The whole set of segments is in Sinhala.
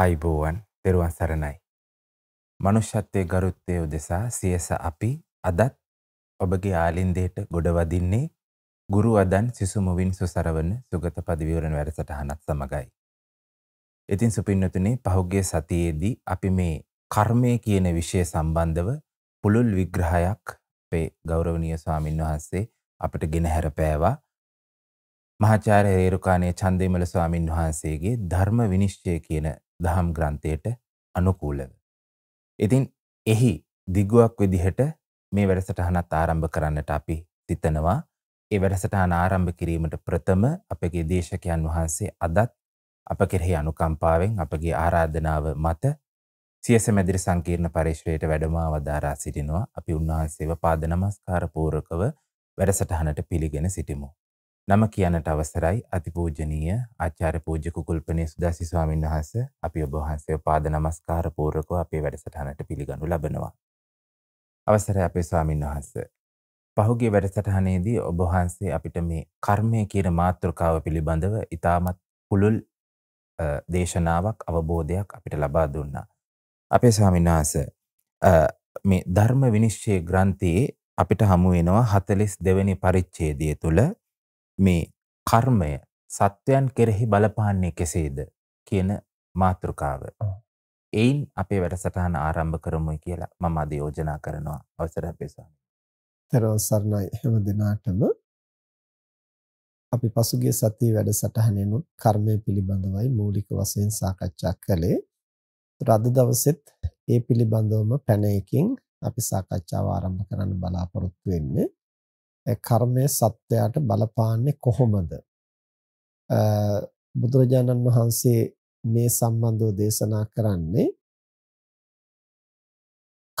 අයිබෝවන් තෙරුවන් සරණයි. මනුෂ්‍යත්වය ගරුත්වය උදෙසා සියස අපි අදත් ඔබගේ ආලින්දයට ගොඩවදින්නේ ගුරු අදන් සිසුමුවින් සුසරවන සුගත පදවිවරණ වැඩසටහනත් සමඟයි. ඉතින් සුපින්නතුනේ පහුගිය සතියේදී අපි මේ කර්මය කියන විෂය සම්බන්ධව පුළුල් විග්‍රහයක් අපේ ගෞරවනීය ස්වාමින් වහන්සේ අපට ගෙනහැර පෑවා. මහාචාර්ය රේරුකාණේ චන්දේමල ස්වාමින් වහන්සේගේ ධර්ම විනිශ්චය කියන දහම් ග්‍රන්ථයට අනුකූලව. ඉතින් එහි දිගුවක් විදිහට මේ වැඩසටහනත් ආරම්භ කරන්නට අපි සිතනවා. ඒ වැඩසටහන ආරම්භ කිරීමට ප්‍රථම අපගේ දේශකයන් වහන්සේ අදත් අප කෙරෙහි අනුකම්පාවෙන් අපගේ ආරාධනාව මත සියස මැදිරි සංකීර්ණ පරිශ්‍රයට වැඩමා වදාරා සිටිනවා අපි උන්වහන්සේව පාද නමස්කාර පූර්වකව වැඩසටහනට පිළිගෙන සිටිමු. නම කියනට අවසරයි අතිපූජනීය ආචාර්ය පූජ්‍ය කුකුල්පනේ සුදාසි ස්වාමීන් වහන්සේ අපි ඔබ වහන්සේ පාද නමස්කාර පූර්වකව අපේ වැඩසටහනට පිළිගනු ලබනවා. අවසරයි අපේ ස්වාමීන් වහන්සේ. පහුගිය වැඩසටහනේදී ඔබ වහන්සේ අපිට මේ කර්මය කියන මාතෘකාව පිළිබඳව ඉතාමත් පුළුල් දේශනාවක් අවබෝධයක් අපිට ලබා දුන්නා. අපේ ස්වාමීන් වහන්සේ මේ ධර්ම විනිශ්චය ග්‍රන්ථයේ අපිට හමු වෙනවා 42 වෙනි පරිච්ඡේදය තුල මේ කර්මය සත්වයන් කෙරෙහි බලපාන්නේ කෙසේද කියන මාතෘකාව. එයින් අපේ වැඩසටහන ආරම්භ කරමුයි කියලා මම අද යෝජනා කරනවා අවසර අපේසාමි. තරව සර්ණයි හැම දිනාටම අපි පසුගිය සතියේ වැඩසටහනෙනුත් කර්මය පිළිබඳවයි මූලික වශයෙන් සාකච්ඡා කළේ. රද දවසෙත් ඒ පිළිබඳවම පැන එකකින් අපි සාකච්ඡාව ආරම්භ කරන්න බලාපොරොත්තු වෙන්නේ. කර්මය සත්වයාට බලපාන්නේ කොහොමද? බුදුරජාණන් වහන්සේ මේ සම්බන්ධව දේශනා කරන්නේ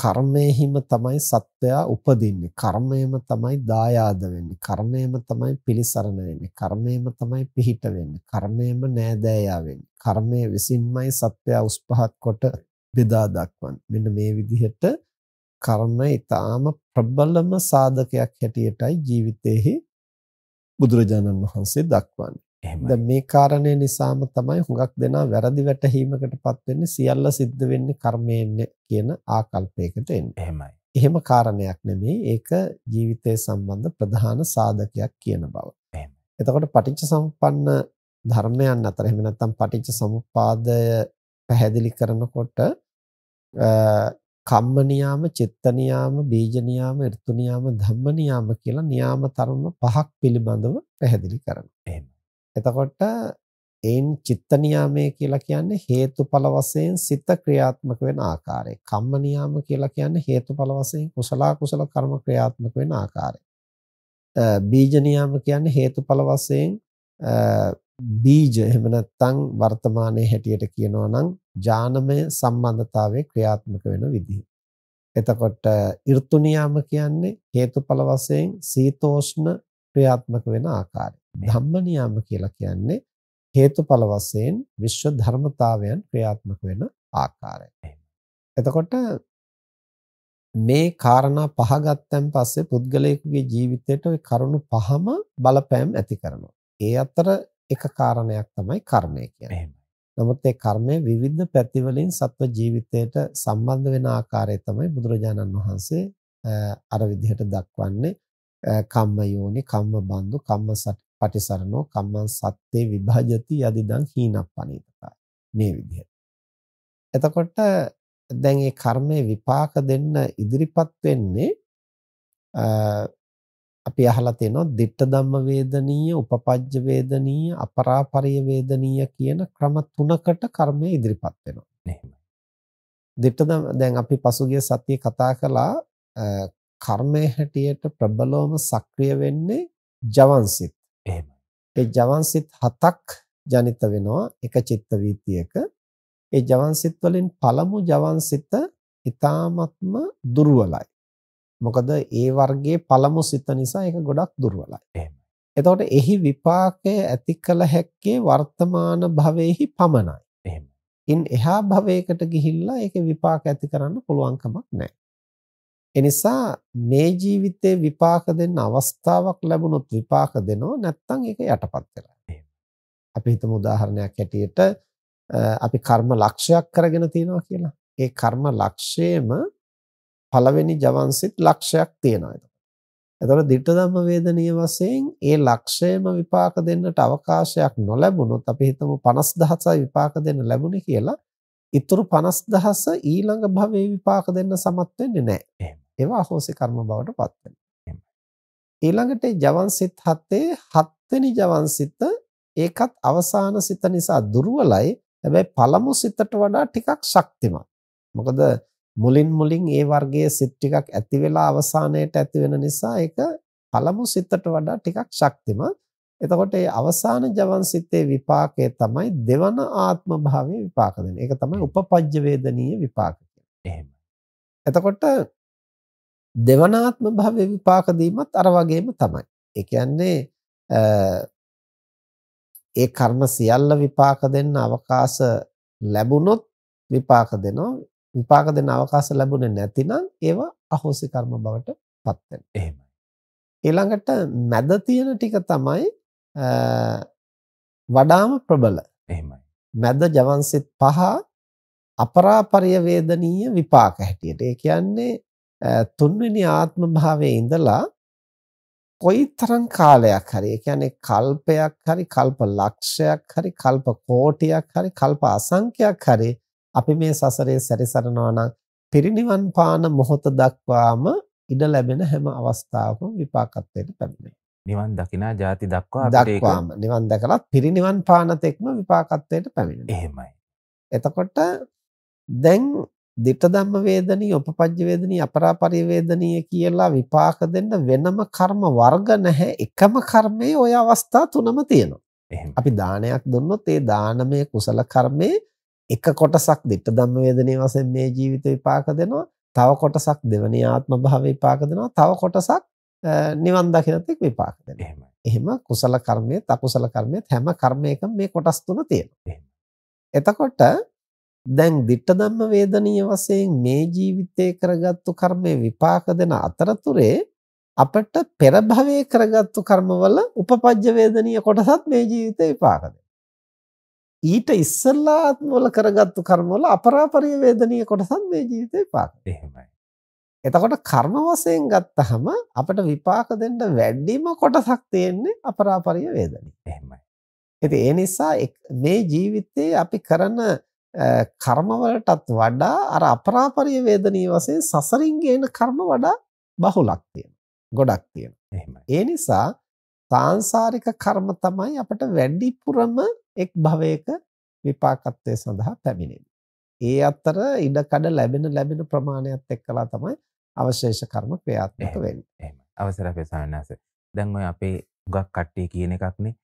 කර්මයෙහිම තමයි සත්වයා උපදින්නේ. කර්මයෙන්ම තමයි දායාද වෙන්නේ. කර්මයෙන්ම තමයි පිළිසරණ වෙන්නේ. කර්මයෙන්ම තමයි පිහිට වෙන්නේ. කර්මයෙන්ම නෑදෑයා වෙන්නේ. කර්මය විසින්මයි සත්වයා උස් පහත් කොට බෙදා දක්වන්නේ. මෙන්න මේ විදිහට කර්ම ඊටාම ප්‍රබලම සාධකයක් හැටියටයි ජීවිතයේ බුදුරජාණන් වහන්සේ දක්වන්නේ. දැන් මේ කාරණේ නිසාම තමයි හුඟක් දෙනා වැරදි වැටහීමකටපත් වෙන්නේ සියල්ල සිද්ධ වෙන්නේ කර්මයෙන් කියන ආකල්පයකට එන්නේ. එහෙමයි. එහෙම කාරණයක් නෙමෙයි. ඒක ජීවිතය සම්බන්ධ ප්‍රධාන සාධකයක් කියන බව. එහෙමයි. එතකොට පටිච්ච සමුප්පන්න ධර්මයන් අතර එහෙම නැත්නම් පටිච්ච සමුප්පාදය පැහැදිලි කරනකොට කම්ම නියාම, චිත්ත නියාම, බීජ නියාම, ඍතු නියාම, ධම්ම නියාම කියලා නියාම ධර්ම පහක් පිළිබඳව පැහැදිලි කරනවා. එහෙම. එතකොට ඒන් චිත්ත නියාමය කියලා කියන්නේ හේතුඵල වශයෙන් සිත ක්‍රියාත්මක වෙන ආකාරය. කම්ම නියාම කියලා කියන්නේ හේතුඵල වශයෙන් කුසල කුසල කර්ම ක්‍රියාත්මක වෙන ආකාරය. බීජ නියාම කියන්නේ හේතුඵල වශයෙන් බීජ එහෙම නැත්නම් වර්තමානයේ හැටියට කියනවා නම් ජානමය සම්බන්ධතාවයේ ක්‍රියාත්මක වෙන විදිහ. එතකොට ඍතු නියාම කියන්නේ හේතුඵල වශයෙන් සීතෝෂ්ණ ක්‍රියාත්මක වෙන ආකාරය. ධම්ම නියාම කියලා කියන්නේ හේතුඵල වශයෙන් විශ්ව ධර්මතාවයන් ක්‍රියාත්මක වෙන ආකාරය. එතකොට මේ කාරණා පහ ගත්තන් පස්සේ පුද්ගලයෙකුගේ ජීවිතයට ওই කරුණු පහම බලපෑම් ඇති කරනවා. ඒ අතර එක කාරණයක් තමයි කර්මය කියන්නේ. නමුත් මේ කර්මය විවිධ පැතිවලින් සත්ව ජීවිතයට සම්බන්ධ වෙන ආකාරය තමයි බුදුරජාණන් වහන්සේ අර විදිහට දක්වන්නේ කම්ම යෝනි කම්ම බන්දු කම්ම පටිසරණෝ කම්මං සත්තේ විභජති යදිදං හීනප්පනීතකා මේ විදිහට එතකොට දැන් මේ කර්මයේ විපාක දෙන්න ඉදිරිපත් වෙන්නේ අපි අහලා තියෙනවා ditta ධම්ම වේදනීය, උපපජ්ජ වේදනීය, අපරාපරිය වේදනීය කියන ක්‍රම තුනකට කර්මය ඉදිරිපත් වෙනවා. එහෙමයි. ditta දැන් අපි පසුගිය සතියේ කතා කළා කර්මය හැටියට ප්‍රබලවම සක්‍රිය වෙන්නේ ජවන්සිත. එහෙමයි. ඒ ජවන්සිත හතක් ජනිත වෙනවා එක චිත්ත වීතියක. ඒ ජවන්සිත වලින් පළමු ජවන්සිත ඊ타මත්ම දුර්වලයි. මොකද ඒ වර්ගයේ පළමු සිත නිසා ඒක ගොඩක් දුර්වලයි. එහෙමයි. එතකොට එහි විපාකය ඇති කළ හැක්කේ වර්තමාන භවයේහි පමණයි. එහෙමයි. ඉන් එහා භවයකට ගිහිල්ලා ඒකේ විපාක ඇති කරන්න පුළුවන් කමක් නැහැ. එනිසා මේ ජීවිතේ විපාක දෙන්න අවස්ථාවක් ලැබුණොත් විපාක දෙනෝ නැත්නම් ඒක යටපත් කරලා. අපි හිතමු උදාහරණයක් ඇටියට අපි කර්ම ලක්ෂයක් කරගෙන තියනවා කියලා. ඒ කර්ම ලක්ෂයේම පළවෙනි ජවන්සිට ලක්ෂයක් තියෙනවා. එතකොට ditta ධම්ම වේදනීය වශයෙන් ඒ ලක්ෂයම විපාක දෙන්නට අවකාශයක් නොලැබුණොත් අපි හිතමු 50000 විපාක දෙන්න ලැබුණේ කියලා. ඉතුරු 50000 ඊළඟ භවයේ විපාක දෙන්න සමත් වෙන්නේ නැහැ. ඒවා අහෝසි කර්ම බවට පත් වෙනවා. ඊළඟට ජවන්සිට හතේ හත්වෙනි ජවන්සිට ඒකත් අවසාන සිත නිසා දුර්වලයි. හැබැයි පළමු සිතට වඩා ටිකක් ශක්තිමත්. මොකද මුලින් මුලින් ඒ වර්ගයේ සිත් ටිකක් ඇති වෙලා අවසානයට ඇති වෙන නිසා ඒක පළමු සිතට වඩා ටිකක් ශක්තිමත්. එතකොට ඒ අවසාන ජවන් සිතේ විපාකය තමයි දෙවන ආත්ම භාවයේ විපාක දෙන. ඒක තමයි උපපජ්ජ වේදනීය විපාක කියන්නේ. එතකොට දෙවන ආත්ම භාවයේ විපාක දීමත් අර වගේම තමයි. ඒ කියන්නේ ඒ කර්ම සියල්ල විපාක දෙන්න අවකාශ ලැබුණොත් විපාක දෙනවා විපාක දෙන්න අවකාශ ලැබුණේ නැතිනම් ඒවා අහෝසි කර්ම බවට පත් වෙනවා. එහෙමයි. ඊළඟට මැද තියෙන ටික තමයි වඩාම ප්‍රබල. එහෙමයි. මැද ජවන්සිත පහ අපරාපරිය වේදනීය විපාක හැටියට. ඒ කියන්නේ තුන්වෙනි ආත්ම භාවයේ ඉඳලා කොයිතරම් කාලයක් හරි ඒ කියන්නේ කල්පයක් හරි කල්ප ලක්ෂයක් හරි කල්ප කෝටියක් හරි කල්ප අසංඛ්‍යයක් හරි අපි මේ සසරේ සැරිසරනවා නම් පිරිණිවන් පාන මොහොත දක්වාම ඉඩ ලැබෙන හැම අවස්ථාවකම විපාකත්වයට පැමිණේ. නිවන් දකිනා ಜಾති දක්වා අපිට දක්වාම නිවන් දැකලා පිරිණිවන් පාන තෙක්ම විපාකත්වයට පැමිණෙනවා. එහෙමයි. එතකොට දැන් දිට ධම්ම වේදනී උපපජ්ජ වේදනී අපරාපරි වේදනී කියලා විපාක දෙන්න වෙනම කර්ම වර්ග නැහැ එකම කර්මයේ ওই අවස්ථා තුනම තියෙනවා. අපි දානයක් දුන්නොත් ඒ දානමය කුසල කර්මයේ එක කොටසක් දෙට ධම්ම වේදනේ වශයෙන් මේ ජීවිත විපාක දෙනවා තව කොටසක් දෙවනි ආත්ම භාව විපාක දෙනවා තව කොටසක් නිවන් දකිනතෙක් විපාක දෙනවා එහෙමයි එහෙම කුසල කර්මයේත් අකුසල කර්මයේත් හැම කර්මයකම මේ කොටස් තුන තියෙනවා එතකොට දැන් ditta ධම්ම වේදනීය වශයෙන් මේ ජීවිතේ කරගත්තු කර්මේ විපාක දෙන අතරතුරේ අපට පෙර භවයේ කරගත්තු කර්මවල උපපජ්ජ වේදනීය කොටසත් මේ ජීවිතේ විපාක දෙනවා ඊට ඉස්සල්ලා වල කරගත්තු කර්ම වල අපරාපරිය වේදනීය කොටසක් මේ ජීවිතේ පාක්. එහෙමයි. එතකොට කර්ම වශයෙන් ගත්තහම අපිට විපාක දෙන්න වැඩිම කොටසක් තියෙන්නේ අපරාපරිය වේදනීය. එහෙමයි. ඉතින් ඒ නිසා මේ ජීවිතේ අපි කරන කර්ම වලටත් වඩා අර අපරාපරිය වේදනීය වශයෙන් සසරින් ගේන කර්ම වඩා බහුලක් තියෙනවා. ගොඩක් තියෙනවා. එහෙමයි. ඒ නිසා සාංශාරික කර්ම තමයි අපට වැඩිපුරම එක් භවයක විපාකත්වය සඳහා පැමිණෙන්නේ. ඒ අතර ඉඩකඩ ලැබෙන ලැබෙන ප්‍රමාණයත් එක්කලා තමයි අවශේෂ කර්ම ක්‍රියාත්මක වෙන්නේ. එහෙමයි. අවසර අපේ සාමණේස. දැන් ඔය අපේ හුඟක් කට්ටිය කියන එකක්නේ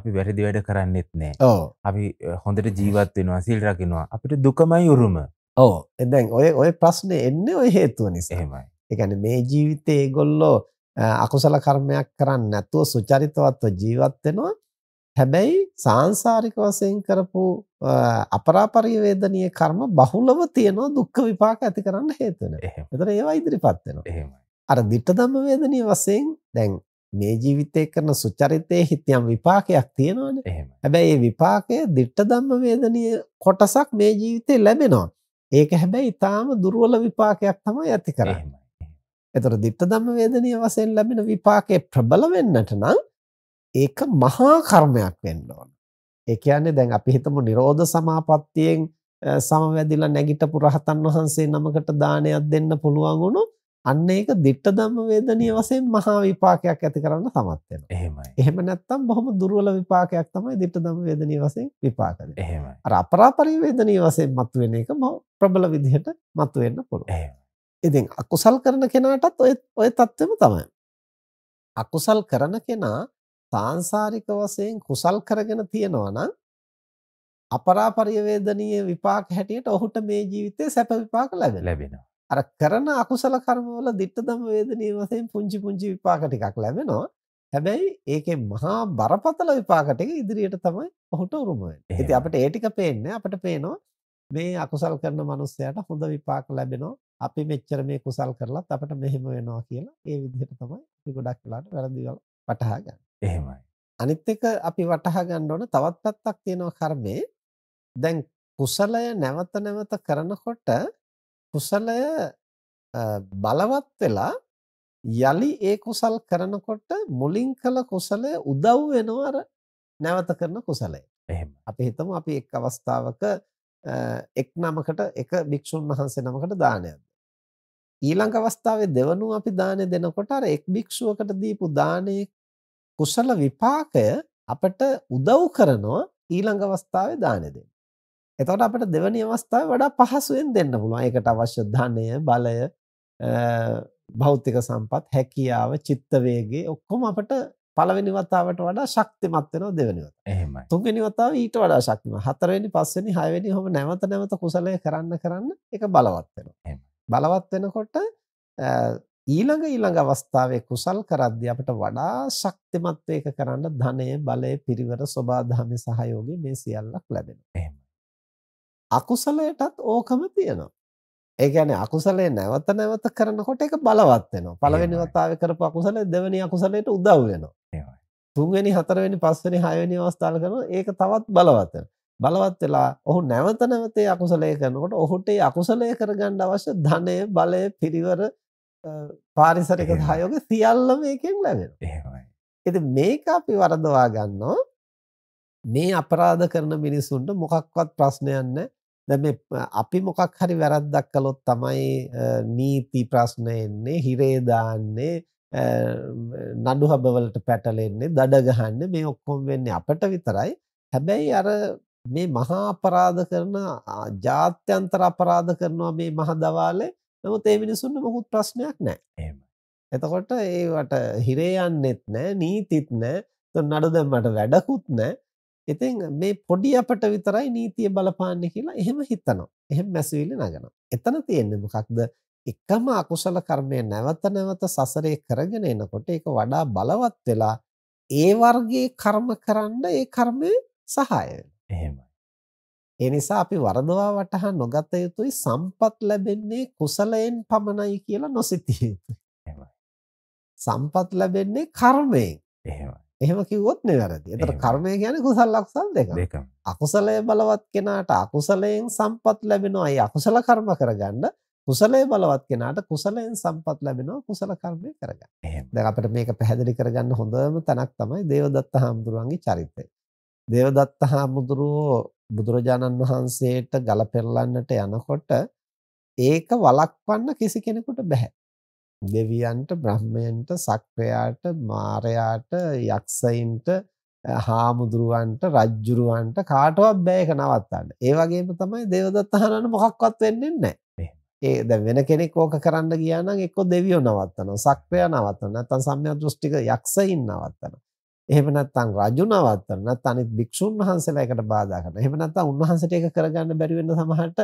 අපි වැරදි වැඩ කරන්නේත් නෑ. ඔව්. අපි හොඳට ජීවත් වෙනවා, සීල් රකින්නවා. අපිට දුකමයි උරුම. ඔව්. දැන් ඔය ඔය ප්‍රශ්නේ එන්නේ ඔය හේතුව නිසා. එහෙමයි. ඒ කියන්නේ මේ ජීවිතේ ඒගොල්ලෝ අකුසල කර්මයක් කරන්නේ නැතුව සුචරිතවත්ව ජීවත් වෙනවා. හැබැයි සාංශාරික වශයෙන් කරපු අපරාපරි වේදනීය කර්ම බහුලව තියෙන දුක් විපාක ඇති කරන්න හේතු වෙනවා. ඒතර ඒවා ඉදිරිපත් වෙනවා. එහෙමයි. අර ditthadhamma වේදනීය වශයෙන් දැන් මේ ජීවිතේ කරන සුචරිතයේ හිතියම් විපාකයක් තියෙනවානේ. එහෙමයි. හැබැයි මේ විපාකය ditthadhamma වේදනීය කොටසක් මේ ජීවිතේ ලැබෙනවා. ඒක හැබැයි ඊටාම දුර්වල විපාකයක් තමයි ඇති කරන්නේ. එතකොට ditta ධම්ම වේදනීය වශයෙන් ලැබෙන විපාකේ ප්‍රබල වෙන්නට නම් ඒක මහා කර්මයක් වෙන්න ඕන. ඒ කියන්නේ දැන් අපි හිතමු Nirodha Samapattiyෙන් සමවැදිලා නැගිටපු රහතන් වහන්සේ නමකට දානයක් දෙන්න පුළුවන් වුණොත් අන්න ඒක ditta ධම්ම වේදනීය වශයෙන් මහා විපාකයක් ඇති කරන්න සමත් වෙනවා. එහෙමයි. එහෙම නැත්නම් බොහොම දුර්වල විපාකයක් තමයි ditta ධම්ම වේදනීය වශයෙන් විපාක දෙන්නේ. එහෙමයි. අර අපරාපරි වේදනීය වශයෙන් මතුවෙන එක ප්‍රබල විදිහට මතුවෙන්න පුළුවන්. එහෙමයි. ඉතින් අකුසල් කරන කෙනාටත් ඔය ඔය தත්වෙම තමයි. අකුසල් කරන කෙනා සාංශාරික වශයෙන් කුසල් කරගෙන තියනවා නම් අපරාපරිය වේදනීය විපාක හැටියට ඔහුට මේ ජීවිතේ සැප විපාක ලැබෙනවා. අර කරන අකුසල කර්මවල ditthදම වේදනීය වශයෙන් පුංචි පුංචි විපාක ටිකක් ලැබෙනවා. හැබැයි ඒකේ මහා බරපතල විපාක ටික ඉදිරියට තමයි ඔහුට උරුම වෙන්නේ. ඉතින් අපිට ඒ ටික පේන්නේ අපිට පේනවා මේ අකුසල් කරන මනුස්සයාට හොඳ විපාක ලැබෙනවා. අපි මෙච්චර මේ කුසල් කරලත් අපිට මෙහෙම වෙනවා කියලා ඒ විදිහට තමයි අපි ගොඩක් වෙලාට වැරදි වල වටහා ගන්න. එහෙමයි. අනිත් එක අපි වටහා ගන්න ඕන තවත් පැත්තක් තියෙනවා කර්මේ. දැන් කුසලය නැවත නැවත කරනකොට කුසලය බලවත් වෙලා යලි ඒ කුසල් කරනකොට මුලින් කළ කුසලය උදව් වෙනවා නැවත කරන කුසලය. එහෙම. අපි හිතමු අපි එක් අවස්ථාවක එක් නමකට එක භික්ෂුන් වහන්සේ නමකට දානයක් ඊළඟ අවස්ථාවේ දෙවනුව අපි දානය දෙනකොට අර එක් භික්ෂුවකට දීපු දානයේ කුසල විපාකය අපට උදව් කරනවා ඊළඟ අවස්ථාවේ දානය දෙන්න. එතකොට අපිට දෙවැනි අවස්ථාවේ වඩා පහසුවෙන් දෙන්න පුළුවන්. ඒකට අවශ්‍ය ධනය, බලය, භෞතික සම්පත්, හැකියාව, චිත්ත වේගය ඔක්කොම අපිට පළවෙනි වතාවට වඩා ශක්තිමත් වෙනවා දෙවෙනි වතාව. එහෙමයි. තුන්වෙනි වතාව ඊට වඩා ශක්තිමත්. හතරවෙනි, පස්වෙනි, හයවෙනි ඔහොම නැවත නැවත කුසලය කරන්න කරන්න ඒක බලවත් වෙනවා. එහෙමයි. බලවත් වෙනකොට ඊළඟ ඊළඟ අවස්ථාවේ කුසල් කරද්දී අපිට වඩා ශක්තිමත් වේක කරන්න ධනය, බලය, පිරිවර, සබාධාමේ සහයෝගය මේ සියල්ලක් ලැබෙනවා. එහෙමයි. අකුසලයටත් ඕකම තියෙනවා. ඒ කියන්නේ අකුසලයේ නැවත නැවත කරනකොට ඒක බලවත් වෙනවා. පළවෙනි වතාවේ කරපු අකුසලයේ දෙවෙනි අකුසලයට උදව් වෙනවා. තුන්වෙනි හතරවෙනි පස්වෙනි හයවෙනි අවස්ථාවල කරනවා ඒක තවත් බලවත් බලවත් වෙලා ඔහු නැවත නැවතේ අකුසලය කරනකොට ඔහුට ඒ අකුසලය කරගන්න අවශ්‍ය ධනය බලය පිරිවර පාරිසරික සහයෝග සියල්ල මේකෙන් ලැබෙනවා එහෙමයි ඉතින් මේක අපි වරදවා ගන්නවා මේ අපරාධ කරන මිනිසුන්ට මොකක්වත් ප්‍රශ්නයක් නැහැ දැන් මේ අපි මොකක් හරි වැරද්දක් කළොත් තමයි නීති ප්‍රශ්න එන්නේ හිරේ දාන්නේ නඩු හබවලට පැටලෙන්නේ, දඩ ගහන්නේ මේ ඔක්කොම වෙන්නේ අපට විතරයි. හැබැයි අර මේ මහා අපරාධ කරන ජාත්‍යන්තර අපරාධ කරනවා මේ මහ දවාලේ නමුත් ඒ මිනිසුන්ට මොකුත් ප්‍රශ්නයක් නැහැ. එහෙමයි. එතකොට ඒවට හිරේ යන්නෙත් නැහැ, නීතිත් නැහැ. ඒතන නඩු දැම්මට වැඩකුත් නැහැ. ඉතින් මේ පොඩි අපට විතරයි නීතිය බලපාන්නේ කියලා එහෙම හිතනවා. එහෙම මැසවිලි නගනවා. එතන තියෙන්නේ මොකක්ද? එකම අකුසල කර්මය නැවත නැවත සසරේ කරගෙන එනකොට ඒක වඩා බලවත් වෙලා ඒ වර්ගයේ කර්ම කරන්න ඒ කර්මය සහාය එහෙමයි. ඒ නිසා අපි වරදවා වටහා නොගත යුතුයි සම්පත් ලැබෙන්නේ කුසලයෙන් පමණයි කියලා නොසිතිය යුතුයි. එහෙමයි. සම්පත් ලැබෙන්නේ කර්මයෙන්. එහෙමයි. එහෙම කිව්වොත් නෙවෙයි. ඒතර කර්මය කියන්නේ කුසල අකුසල දෙකම. දෙකම. අකුසලයේ බලවත් කෙනාට අකුසලයෙන් සම්පත් ලැබෙනවා. ඒ අකුසල කර්ම කරගන්න කුසලයේ බලවත් කෙනාට කුසලයෙන් සම්පත් ලැබෙනවා කුසල කර්මය කරගන්න. දැන් අපිට මේක පැහැදිලි කරගන්න හොඳම තැනක් තමයි දේවදත්ත හාමුදුරුවන්ගේ චරිතය. දේවදත්ත හාමුදුරුවෝ බුදුරජාණන් වහන්සේට ගලපෙරලන්නට යනකොට ඒක වළක්වන්න කිසි කෙනෙකුට බෑ. දෙවියන්ට, බ්‍රහ්මයන්ට, සක්‍රයාට, මාරයාට, යක්ෂයින්ට, හාමුදුරුවන්ට, රජ්ජුරුවන්ට කාටවත් බෑ ඒක නවත්තන්න. ඒ වගේම තමයි දේවදත්ත හාරන්න මොකක්වත් වෙන්නේ නැහැ. ඒ දැන් වෙන කෙනෙක් ඕක කරන්න ගියා නම් එක්ක දෙවියෝ නවත්තනවා, සක්‍රයා නවත්තනවා, නැත්නම් සම්මිය දෘෂ්ටික යක්ෂයින් නවත්තනවා. එහෙම නැත්නම් රජු නවත්තනවා, නැත්නම් අනිත් භික්ෂුන් වහන්සේලා එකට බාධා කරනවා. එහෙම නැත්නම් උන්වහන්සේට ඒක කරගන්න බැරි වෙන සමහරට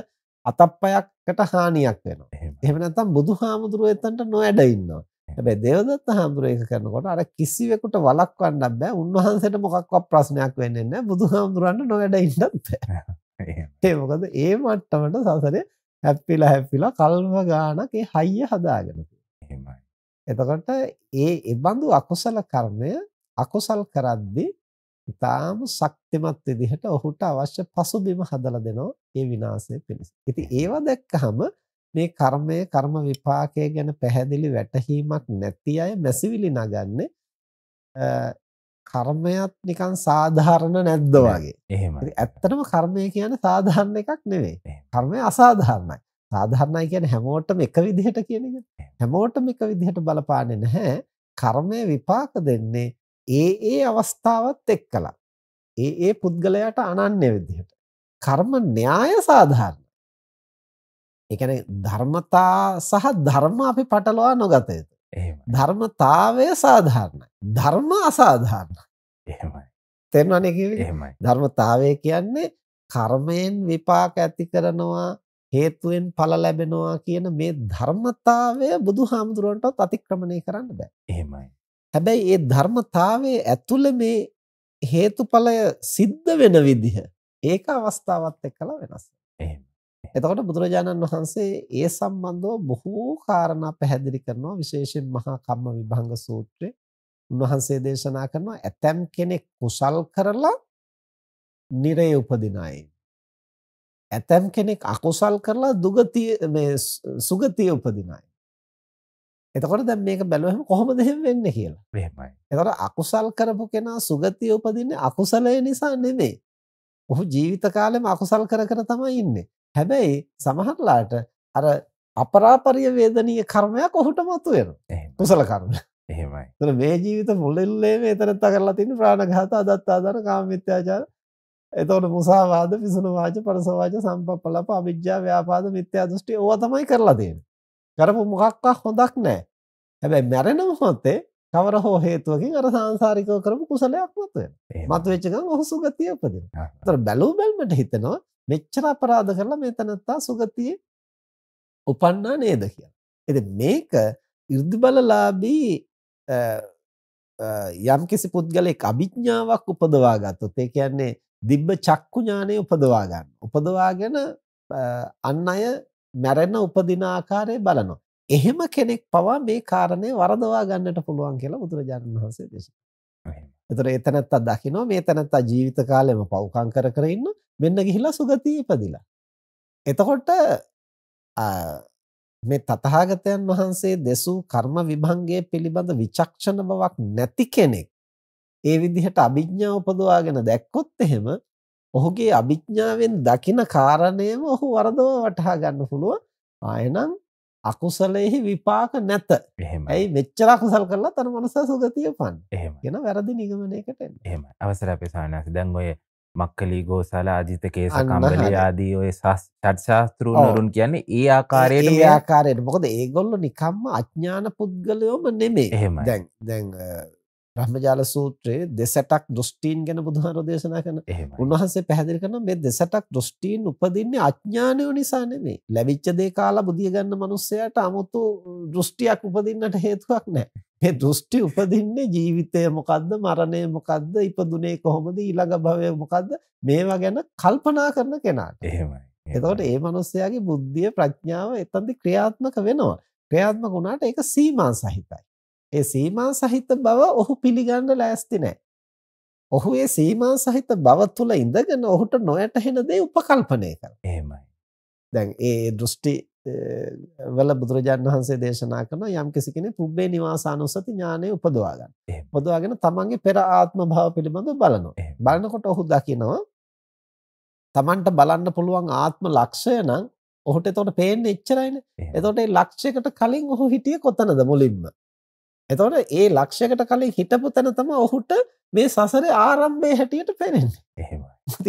අතප්පයකට හානියක් වෙනවා. එහෙම නැත්නම් බුදුහාමුදුරුවෝ එතනට නොඇඩ ඉන්නවා. හැබැයි දේවදත්ත හාමුදුරුවෝ ඒක කරනකොට අර කිසිවෙකුට වළක්වන්න බෑ. උන්වහන්සේට මොකක්වත් ප්‍රශ්නයක් වෙන්නේ නැහැ. බුදුහාමුදුරන්ට නොවැඩ ඉන්නත් බෑ. ඒ මොකද ඒ මට්ටමට සසරේ හැප්පිලා හැප්පිලා කල්ම ගානකේ හයිය හදාගෙන එහෙමයි. එතකොට ඒ එබඳු අකුසල කර්මය අකුසල් කරද්දී ඉතාම ශක්තිමත් විදිහට ඔහුට අවශ්‍ය පසුබිම හදලා දෙනවා ඒ විනාශය පිණිස. ඉතින් ඒවා දැක්කහම මේ කර්මය කර්ම විපාකය ගැන පැහැදිලි වැටහීමක් නැති අය මැසිවිලි නගන්නේ කර්මයක් නිකන් සාධාරණ නැද්ද වගේ. එහෙමයි. ඇත්තටම කර්මය කියන්නේ සාධාරණ එකක් නෙවෙයි. කර්මය අසාධාරණයි. සාධාරණයි කියන්නේ හැමෝටම එක විදිහට කියන එක. හැමෝටම එක විදිහට බලපාන්නේ නැහැ. කර්මය විපාක දෙන්නේ ඒ ඒ අවස්ථාවත් එක්කලා. ඒ ඒ පුද්ගලයාට අනන්‍ය විදිහට. කර්ම න්‍යාය සාධාරණයි. ඒ කියන්නේ ධර්මතා සහ ධර්ම අපි පටලවා නොගත යුතුයි. ධර්මතාවය සාධාරණයි. ධර්ම අසාධාරණයි. එහෙමයි. තේරුණානේ කිව්වේ? එහෙමයි. ධර්මතාවය කියන්නේ කර්මයෙන් විපාක ඇති කරනවා හේතුවෙන් ඵල ලැබෙනවා කියන මේ ධර්මතාවය බුදුහාමුදුරන්ටත් අතික්‍රමණය කරන්න බෑ. එහෙමයි. හැබැයි මේ ධර්මතාවයේ ඇතුළේ මේ හේතුඵලය සිද්ධ වෙන විදිහ ඒක අවස්ථාවත් එක්කලා වෙනස්. එතකොට බුදුරජාණන් වහන්සේ ඒ සම්බන්ධව බොහෝ කාරණා පැහැදිලි කරනවා විශේෂයෙන් මහා කම්ම විභංග සූත්‍රයේ උන්වහන්සේ දේශනා කරනවා ඇතම් කෙනෙක් කුසල් කරලා නිරේ උපදිනයි ඇතම් කෙනෙක් අකුසල් කරලා දුගතිය මේ සුගතිය උපදිනයි එතකොට දැන් මේක බැලුවම කොහොමද එහෙම වෙන්නේ කියලා. මෙහෙමයි. එතකොට අකුසල් කරපු කෙනා සුගතිය උපදින්නේ අකුසලය නිසා නෙමෙයි. ඔහු ජීවිත කාලෙම අකුසල් කර කර තමයි ඉන්නේ. හැබැයි සමහරලාට අර අපරාපරිය වේදනීය කර්මයක් ඔහුට මතුවෙනවා. කුසල කර්ම. එහෙමයි. ඒතර මේ ජීවිත මුලින්ම එතරත් කරලා තියෙන ප්‍රාණඝාත, අදත්තාදාන, කාමමිත්‍යාචාර. එතකොට මුසාවාද, විසුන වාච, පරස වාච, සම්පප්පලප, අවිජ්ජා, ව්‍යාපාද, මිත්‍යා දෘෂ්ටි ඕවා තමයි කරලා තියෙන්නේ. කරපු මොකක්වත් හොඳක් නැහැ. හැබැයි මැරෙන මොහොතේ කවර හෝ හේතුවකින් අර සංසාරිකව කරපු කුසලයක් මත වෙනවා. මත වෙච්ච ගමන් ඔහු සුගතිය උපදිනවා. ඒතර බැලූ බැලමට හිතෙනවා මෙච්චර අපරාධ කරලා මේ තනත්තා සුගතියේ උපන්නා නේද කියලා. ඉතින් මේක 이르දිබලලාභී යම්කිසි පුද්ගලෙක් අභිඥාවක් උපදවා ගත්තොත් ඒ කියන්නේ දිබ්බ චක්කු ඥානය උපදවා ගන්න. උපදවාගෙන අන් අය මැරෙන උපදින ආකාරය බලනවා. එහෙම කෙනෙක් පවා මේ කාරණේ වරදවා ගන්නට පුළුවන් කියලා බුදුරජාණන් වහන්සේ දේශනා කළා. ඒතර එතනත්තා දකිනවා මේ තනත්තා ජීවිත කාලෙම පව්කම් කර කර ඉන්න මෙන්න ගිහිලා සුගතිය ඉපදිලා. එතකොට මේ තථාගතයන් වහන්සේ දෙසූ කර්ම විභංගයේ පිළිබඳ විචක්ෂණ බවක් නැති කෙනෙක් ඒ විදිහට අභිඥා උපදවාගෙන දැක්කොත් එහෙම ඔහුගේ අභිඥාවෙන් දකින කාරණේම ඔහු වරදව වටහා ගන්න පුළුවන් ආයෙනම් අකුසලයෙහි විපාක නැත. ඇයි මෙච්චර අකුසල් කරලා තන මනස සුගතිය පන්. එහෙම. කියන වැරදි නිගමනයකට එන්න. එහෙමයි. අවසර අපේ සානස දැන් ඔය මක්කලී ගෝසාල අජිත කේස කම්බලි ආදී ඔය ෂඩ් ශාස්ත්‍රූන් කියන්නේ ඒ ආකාරයට මේ ආකාරයට. මොකද ඒගොල්ලෝ නිකම්ම අඥාන පුද්ගලයෝම නෙමෙයි. දැන් දැන් බ්‍රහ්මජාල සූත්‍රයේ දෙසටක් දෘෂ්ටීන් ගැන බුදුහාරෝ දේශනා කරන. උන්වහන්සේ පැහැදිලි කරනවා මේ දෙසටක් දෘෂ්ටීන් උපදින්නේ අඥානය නිසා නෙමෙයි. ලැබිච්ච දේ කාලා බුදිය ගන්න මිනිස්සයාට 아무තු දෘෂ්ටියක් උපදින්නට හේතුවක් නැහැ. මේ දෘෂ්ටි උපදින්නේ ජීවිතය මොකද්ද, මරණය මොකද්ද, ඉපදුනේ කොහොමද, ඊළඟ භවය මොකද්ද? මේවා ගැන කල්පනා කරන කෙනාට. එහෙමයි. එතකොට මේ මිනිස්සයාගේ බුද්ධිය ප්‍රඥාව එතනදි ක්‍රියාත්මක වෙනවා. ක්‍රියාත්මක වුණාට ඒක සීමා සහිතයි. ඒ සීමා සහිත බව ඔහු පිළිගන්න ලෑස්ති නැහැ. ඔහු ඒ සීමා සහිත බව තුල ඉඳගෙන ඔහුට නොයටහෙන දේ උපකල්පනය කරනවා. එහෙමයි. දැන් ඒ දෘෂ්ටි වල බුදුරජාණන් වහන්සේ දේශනා කරන යම් කිසි කෙනෙක් පුබ්බේ නිවාසානුසති ඥානය උපදවා ගන්න. උපදවාගෙන තමන්ගේ පෙර ආත්ම භාව පිළිබඳව බලනවා. බලනකොට ඔහු දකිනවා තමන්ට බලන්න පුළුවන් ආත්ම ලක්ෂය නම් ඔහුට එතකොට පේන්නේ එච්චරයිනේ. එතකොට ඒ ලක්ෂයකට කලින් ඔහු හිටියේ කොතනද මුලින්ම? එතවට ඒ ලක්ෂයකට කලින් හිටපු තැන තම ඔහුට මේ සසර ආරම්භය හැටියට පෙනෙන්නේ එහෙම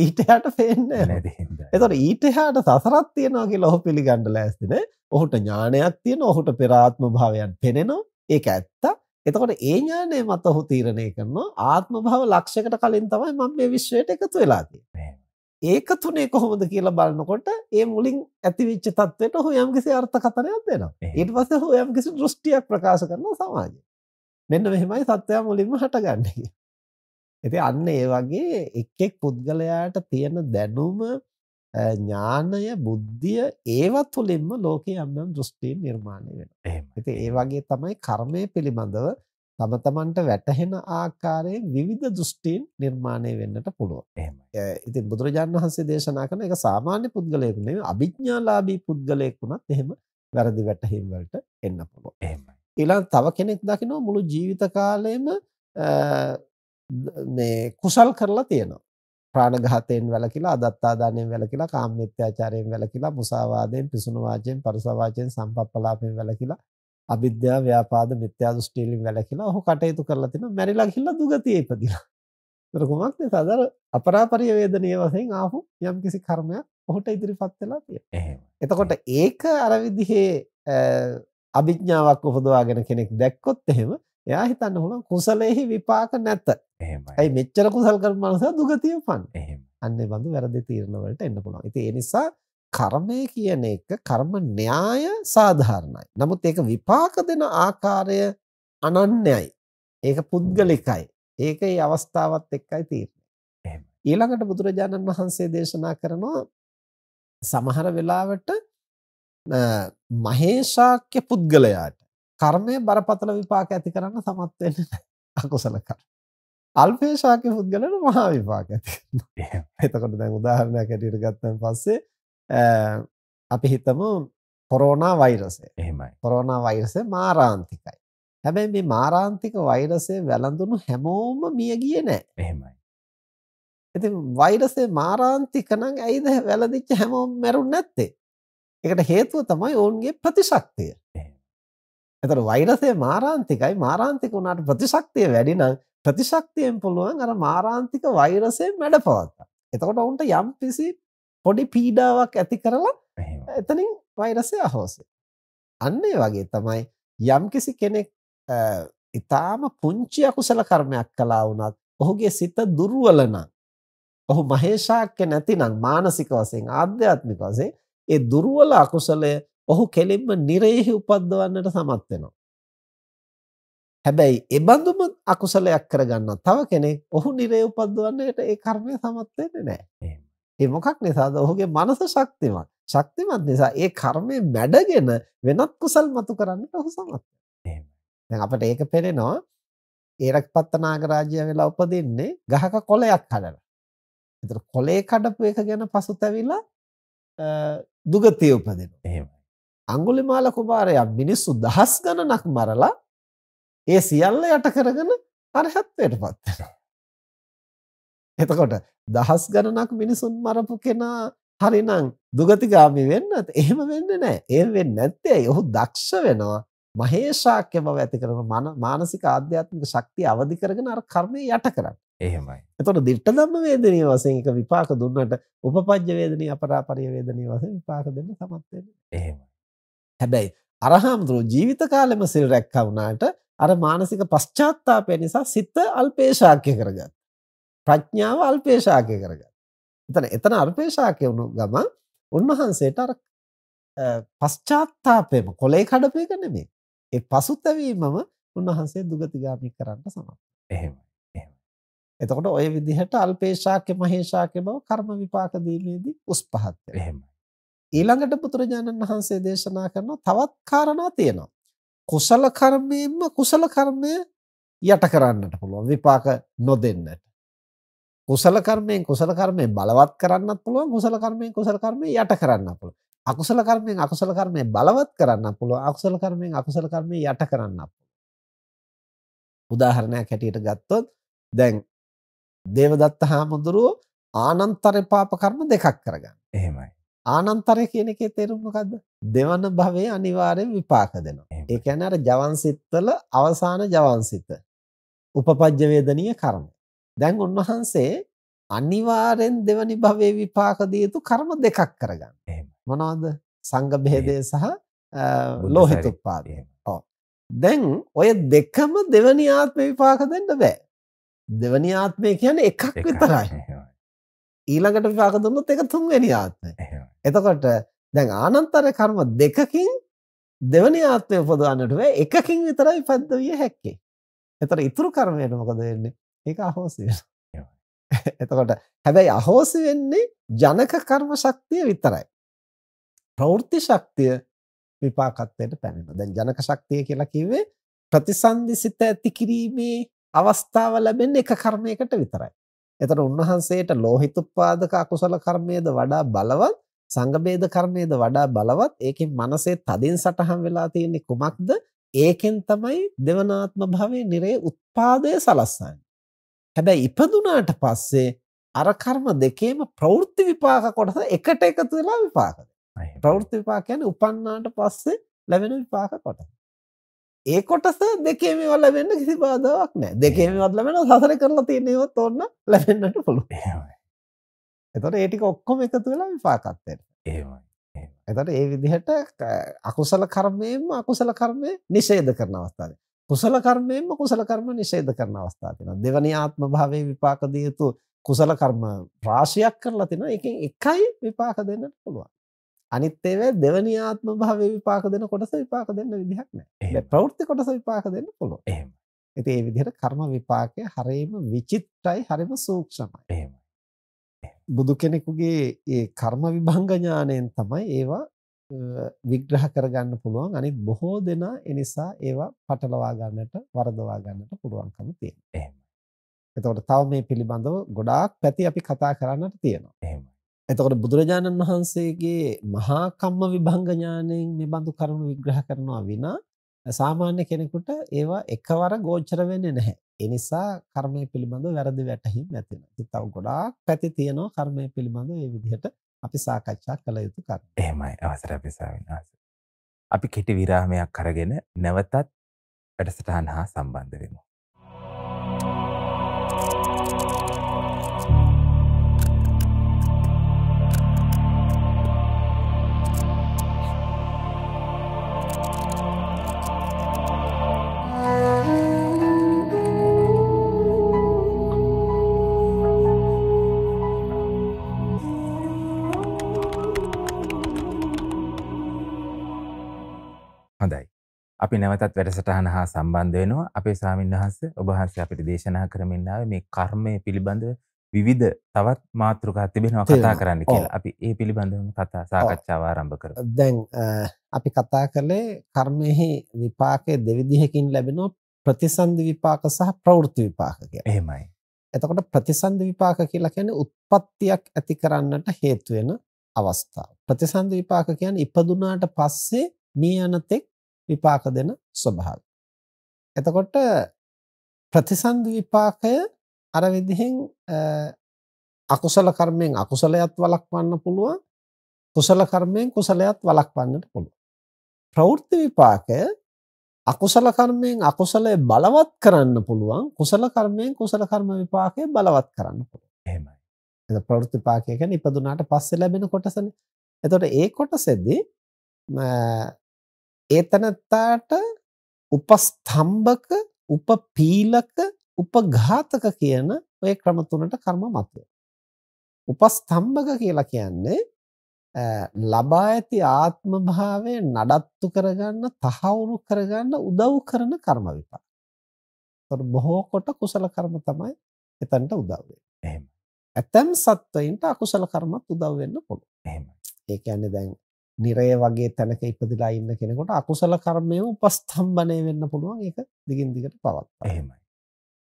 ඊටහට පෙන්න එතොට ඊටහාට සසරත් තියෙනවාගේ ලොහ පිළිගණ්ඩ ලෑස්තින ඔහුට ඥානයක් තියෙන ඔහුට පෙරාත්ම භාවයන් පෙනෙනවා ඒක ඇත්ත එතකොට ඒ ඥානය මත ඔහු තීරණය කරනවා ආත්ම භාව ලක්ෂයකට කලින් තමයි මම මේ විශ්වයට එකතු වෙලාතිය ඒක තුනේ කොහොමද කියලා බලනකොට ඒ මුලින් ඇතිවිච්ච තත්වයට ඔහු යම්කිසි අර්ථකථනයක් දෙනවා ඊට පස්සේ ඔහු යම්කිසි දෘෂ්ටියක් ප්‍රකාශ කරනවා සමාජයේ මෙන්න මෙහෙමයි සත්‍යය මුලින්ම හටගන්නේ කියලා. ඉතින් අන්න ඒ වගේ එක් එක් පුද්ගලයාට තියෙන දැනුම ඥානය බුද්ධිය ඒවා තුළින්ම ලෝකයේ යම්නම් දෘෂ්ටීන් නිර්මාණය වෙනවා. එහෙම. ඉතින් ඒ වගේ තමයි කර්මය පිළිබඳව තම තමන්ට වැටහෙන ආකාරයේ විවිධ දෘෂ්ටීන් නිර්මාණය වෙන්නට පුළුවන්. එහෙමයි. ඉතින් බුදුරජාණන් වහන්සේ දේශනා කරන එක සාමාන්‍ය පුද්ගලයෙකු නෙවෙයි අභිඥාලාභී පුද්ගලයෙක් වුණත් එහෙම වැරදි වැටහීම් වලට එන්න පුළුවන්. එහෙමයි. ඊළඟ තව කෙනෙක් දකිනවා මුළු ජීවිත කාලෙම මේ කුසල් කරලා තියෙනවා. ප්‍රාණඝාතයෙන් වැළකීලා, අදත්තාදානයෙන් වැළකීලා, කාම මිත්‍යාචාරයෙන් වැළකීලා, මුසාවාදයෙන්, පිසුන වාචයෙන්, පරුස වාචයෙන්, සම්පප්පලාපයෙන් වැළකීලා, අවිද්‍යාව, ව්‍යාපාද, මිත්‍යා දෘෂ්ටිලින් වැළකීලා ඔහු කටයුතු කරලා තිනවා. මැරිලා ගිහිල්ලා දුගතිය ඉපදිලා. ඒතර කොහොමද සදර අපරාපරිය වේදනීය වශයෙන් ආපු යම්කිසි කර්මයක් ඔහුට ඉදිරිපත් වෙලා තියෙනවා. එහෙම. එතකොට ඒක අර විදිහේ අභිඥාවක් උපදවාගෙන කෙනෙක් දැක්කොත් එහෙම එයා හිතන්න පුළුවන් කුසලයේ විපාක නැත. එහෙමයි. ඇයි මෙච්චර කුසල් කරන මනුස්සයා දුගතිය උපන්. එහෙමයි. අන්න ඒ බඳු වැරදි තීරණ වලට එන්න පුළුවන්. ඉතින් ඒ නිසා කර්මය කියන එක කර්ම න්‍යාය සාධාරණයි. නමුත් ඒක විපාක දෙන ආකාරය අනන්‍යයි. ඒක පුද්ගලිකයි. ඒකේ අවස්ථාවත් එක්කයි තීරණය. එහෙමයි. ඊළඟට බුදුරජාණන් වහන්සේ දේශනා කරනවා සමහර වෙලාවට මහේශාක්‍ය පුද්ගලයාට කර්මය බරපතල විපාක ඇති කරන්න සමත් වෙන්නේ නැහැ. අකුසල කර්ම. අල්පේශාක්‍ය පුද්ගලයාට මහා විපාක ඇති කරනවා. එතකොට දැන් උදාහරණයක් ඇටියට ගත්තන් පස්සේ අපි හිතමු කොරෝනා වෛරසය. එහෙමයි. කොරෝනා වෛරසය මාරාන්තිකයි. හැබැයි මේ මාරාන්තික වෛරසය වැළඳුණු හැමෝම මිය ගියේ නැහැ. එහෙමයි. ඉතින් වෛරසය මාරාන්තික නම් ඇයිද වැළඳිච්ච හැමෝම මැරුන්නේ නැත්තේ? ඒකට හේතුව තමයි ඔවුන්ගේ ප්‍රතිශක්තිය. එතකොට වෛරසය මාරාන්තිකයි මාරාන්තික වුණාට ප්‍රතිශක්තිය වැඩි නම් ප්‍රතිශක්තියෙන් පුළුවන් අර මාරාන්තික වෛරසයෙන් මැඩපවත්තා. එතකොට ඔවුන්ට යම් කිසි පොඩි පීඩාවක් ඇති කරලා එතනින් වෛරසය අහෝසි. අන්න ඒ වගේ තමයි යම් කිසි කෙනෙක් ඊටාම පුංචි අකුසල කර්මයක් කළා වුණත් ඔහුගේ සිත දුර්වල නම් ඔහු මහේශාක්‍ය නැතිනම් මානසික වශයෙන් ආධ්‍යාත්මික වශයෙන් ඒ දුර්වල අකුසලය ඔහු කෙලින්ම නිරේහි උපද්දවන්නට සමත් වෙනවා. හැබැයි එබඳුම අකුසලයක් කරගන්න තව කෙනෙක් ඔහු නිරේ උපද්දවන්නට ඒ කර්මය සමත් වෙන්නේ නැහැ. ඒ මොකක් නිසාද? ඔහුගේ මනස ශක්තිමත්. ශක්තිමත් නිසා ඒ කර්මය මැඩගෙන වෙනත් කුසල් මතු කරන්නට ඔහු සමත් වෙනවා. අපට ඒක පේනවා ඒරක්පත්තනාග රාජ්‍ය වෙලා උපදින්නේ ගහක කොළයක් හදලා. ඒතර කොළේ කඩපු එක ගැන පසුතැවිලා දුගතිය උපදිනවා. එහෙමයි. අඟුලිමාල කුමාරයා මිනිස්සු දහස් ගණනක් මරලා ඒ සියල්ල යට කරගෙන අරහත්ත්වයටපත් වෙනවා. එතකොට දහස් ගණනක් මිනිසුන් මරපු කෙනා හරිනම් දුගතිගාමි වෙන්නත් එහෙම වෙන්නේ නැහැ. එහෙම වෙන්නේ නැත්තේ ඔහු දක්ෂ වෙනවා. මහේශාක්‍ය බව ඇති කරන මානසික ආධ්‍යාත්මික ශක්තිය අවදි කරගෙන අර කර්මය යට කරන්නේ. එහෙමයි. එතකොට දිට්ඨ ධම්ම වේදනීය වශයෙන් එක විපාක දුන්නට උපපජ්ජ වේදනීය අපරාපරිය වේදනීය වශයෙන් විපාක දෙන්න සමත් වෙන්නේ. එහෙමයි. හැබැයි අරහම්තුරු ජීවිත කාලෙම සිල් රැක්කා වුණාට අර මානසික පශ්චාත්තාපය නිසා සිත අල්පේශාක්‍ය කරගත්තා. ප්‍රඥාව අල්පේශාක්‍ය කරගත්තා. එතන එතන අල්පේශාක්‍ය වුණු ගමන් උන්වහන්සේට අර පශ්චාත්තාපයම කොලේ කඩපේක නෙමෙයි. ඒ පසුතැවීමම උන්වහන්සේ දුගතිගාමී කරන්න සමත්. එහෙමයි. එතකොට ওই විදිහට අල්පේශාක්‍ය මහේශාක්‍ය බව කර්ම විපාක දීමේදී උස් පහත් වෙනවා. එහෙමයි. ඊළඟට පුත්‍රජානන් වහන්සේ දේශනා කරන තවත් කාරණා තියෙනවා. කුසල කර්මයෙන්ම කුසල කර්මය යට කරන්නට පුළුවන් විපාක නොදෙන්නට. කුසල කර්මයෙන් කුසල කර්මයෙන් බලවත් කරන්නත් පුළුවන් කුසල කර්මයෙන් කුසල කර්මයෙන් යට කරන්නත් පුළුවන්. අකුසල කර්මයෙන් අකුසල කර්මය බලවත් කරන්නත් පුළුවන් අකුසල කර්මයෙන් අකුසල කර්මය යට කරන්නත් පුළුවන්. උදාහරණයක් හැටියට ගත්තොත් දැන් දේවදත්ත හාමුදුරුව ආනන්තරේ පාප කර්ම දෙකක් කරගන්න. එහෙමයි. ආනන්තරය කියන එකේ තේරුම මොකද්ද? දෙවන භවයේ අනිවාර්යෙන් විපාක දෙනවා. ඒ කියන්නේ අර ජවන්සිත්වල අවසාන ජවන්සිත. උපපජ්ජ වේදනීය කර්ම. දැන් උන්වහන්සේ අනිවාර්යෙන් දෙවනි භවයේ විපාක දිය යුතු කර්ම දෙකක් කරගන්න. එහෙමයි. මොනවද? සංඝ භේදය සහ ලෝහිත උපාදය. ඔව්. දැන් ඔය දෙකම දෙවනි ආත්ම විපාක දෙන්න බෑ. දෙවනි ආත්මය කියන්නේ එකක් විතරයි. ඊළඟට විපාක දුන්නොත් ඒක තුන්වෙනි ආත්මය. එතකොට දැන් ආනන්තර කර්ම දෙකකින් දෙවනි ආත්මය උපදවන්නට වෙයි එකකින් විතරයි පද්ද විය හැක්කේ. එතකොට ඉතුරු කර්මයට මොකද වෙන්නේ? ඒක අහෝසි වෙනවා. එතකොට හැබැයි අහෝසි වෙන්නේ ජනක කර්ම ශක්තිය විතරයි. ප්‍රවෘත්ති ශක්තිය විපාකත්වයට පැමිණෙනවා. දැන් ජනක ශක්තිය කියලා කිව්වේ ප්‍රතිසන්දිසිත ඇති කිරීමේ අවස්ථාව ලැබෙන්නේ එක කර්මයකට විතරයි. එතන උන්වහන්සේට ලෝහිතුප්පාදක අකුසල කර්මයේද වඩා බලවත් සංගබේද කර්මයේද වඩා බලවත් ඒකෙන් මනසේ තදින් සටහන් වෙලා තියෙන්නේ කුමක්ද? ඒකෙන් තමයි දෙවනාත්ම භවයේ නිරේ උත්පාදය සලස්සන්නේ. හැබැයි ඉපදුනාට පස්සේ අර කර්ම දෙකේම ප්‍රවෘත්ති විපාක කොටස එකට එකතු වෙලා විපාක දෙනවා. ප්‍රවෘත්ති විපාක කියන්නේ උපන්නාට පස්සේ ලැබෙන විපාක කොටස. ඒ කොටස දෙකේම ලැබෙන්න කිසි බාධාවක් නෑ දෙකේමවත් ලැබෙන සසර කරලා තියෙනවත් ඔන්න ලැබෙන්නට පුළුවන් එහෙමයි එතකොට ඒ ටික ඔක්කොම එකතු වෙලා විපාකත් වෙනවා එහෙමයි එතකොට ඒ විදිහට අකුසල කර්මයෙන්ම අකුසල කර්මය නිෂේධ කරන අවස්ථාවේ කුසල කර්මයෙන්ම කුසල කර්ම නිෂේධ කරන අවස්ථාව තියෙනවා දෙවනි ආත්ම භාවයේ විපාක දිය යුතු කුසල කර්ම රාශියක් කරලා තිනවා එකෙන් එකයි විපාක දෙන්නට පුළුවන් අනිත් ඒවා දෙවනි ආත්ම භාවයේ විපාක දෙන කොටස විපාක දෙන්න විදිහක් නැහැ. ඒ ප්‍රවෘත්ති කොටස විපාක දෙන්න පුළුවන්. එහෙම. ඉතින් මේ විදිහට කර්ම විපාකය හරීම විචිත්‍රයි, හරීම සූක්ෂමයි. එහෙම. බුදු කෙනෙකුගේ ඒ කර්ම විභංග ඥාණයෙන් තමයි ඒවා විග්‍රහ කරගන්න පුළුවන්. අනිත් බොහෝ දෙනා ඒ නිසා ඒවා පටලවා ගන්නට, වරදවා ගන්නට පුළුවන්කම තියෙනවා. එහෙම. එතකොට තව මේ පිළිබඳව ගොඩාක් පැති අපි කතා කරන්නට තියෙනවා. එහෙම. එතකොට බුදුරජාණන් වහන්සේගේ මහා කම්ම විභංග ඥාණයෙන් මේ බඳු කරුණු විග්‍රහ කරනවා විනා සාමාන්‍ය කෙනෙකුට ඒවා එකවර ගෝචර වෙන්නේ නැහැ. ඒ නිසා කර්මය පිළිබඳව වැරදි වැටහීම් ඇති වෙනවා. ඉතින් තව ගොඩාක් පැති තියෙනවා කර්මය පිළිබඳව මේ විදිහට අපි සාකච්ඡා කළ යුතු කරුණු. එහෙමයි අවසර අපි සාවිනාස. අපි කෙටි විරාමයක් අරගෙන නැවතත් වැඩසටහන හා සම්බන්ධ වෙමු. අපි නැවතත් වැඩසටහන හා සම්බන්ධ වෙනවා අපේ ස්වාමීන් වහන්සේ ඔබ වහන්සේ අපිට දේශනා කරමින් ආවේ මේ කර්මය පිළිබඳ විවිධ තවත් මාතෘකා තිබෙනවා කතා කරන්න කියලා. අපි ඒ පිළිබඳවම කතා සාකච්ඡාව ආරම්භ කරමු. දැන් අපි කතා කළේ කර්මයේ විපාකයේ දෙවිධයකින් ලැබෙන ප්‍රතිසන්දි විපාක සහ ප්‍රවෘත්ති විපාක කියලා. එහෙමයි. එතකොට ප්‍රතිසන්දි විපාක කියලා කියන්නේ උත්පත්තියක් ඇති කරන්නට හේතු වෙන අවස්ථාව. ප්‍රතිසන්දි විපාක කියන්නේ ඉපදුනාට පස්සේ මේ අනතෙක් විපාක දෙන ස්වභාවය. එතකොට ප්‍රතිසන්දි විපාකය අර විදිහෙන් අකුසල කර්මෙන් අකුසලයක් වළක්වන්න පුළුවන් කුසල කර්මෙන් කුසලයක් වළක්වන්නට පුළුවන් ප්‍රවෘත්ති විපාකය අකුසල කර්මයෙන් අකුසලය බලවත් කරන්න පුළුවන් කුසල කර්මයෙන් කුසල කර්ම විපාකය බලවත් කරන්න පුළුවන් එහෙමයි එතකොට ප්‍රවෘත්ති විපාකය කියන්නේ ඉපදුනාට පස්සේ ලැබෙන කොටසනේ එතකොට ඒ කොටසෙදී ඒතනත්තාට උපස්තම්භක උපපීලක උපඝාතක කියන ඔය ක්‍රම තුනට කර්ම මතය. උපස්තම්භක කියලා කියන්නේ ලබා ඇති ආත්ම භාවය නඩත්තු කරගන්න තහවුරු කරගන්න උදව් කරන කර්ම විපාක. ඒතර බොහෝ කොට කුසල කර්ම තමයි එතනට උදව් වෙන්නේ. එහෙම. ඇතම් සත්වයින්ට අකුසල කර්මත් උදව් වෙන්න පුළුවන්. එහෙම. ඒ කියන්නේ දැන් නිරය වගේ තැනක ඉපදිලා ඉන්න කෙනෙකුට අකුසල කර්මය උපස්තම්බණය වෙන්න පුළුවන් ඒක දිගින් දිගට පවත්වා. එහෙමයි.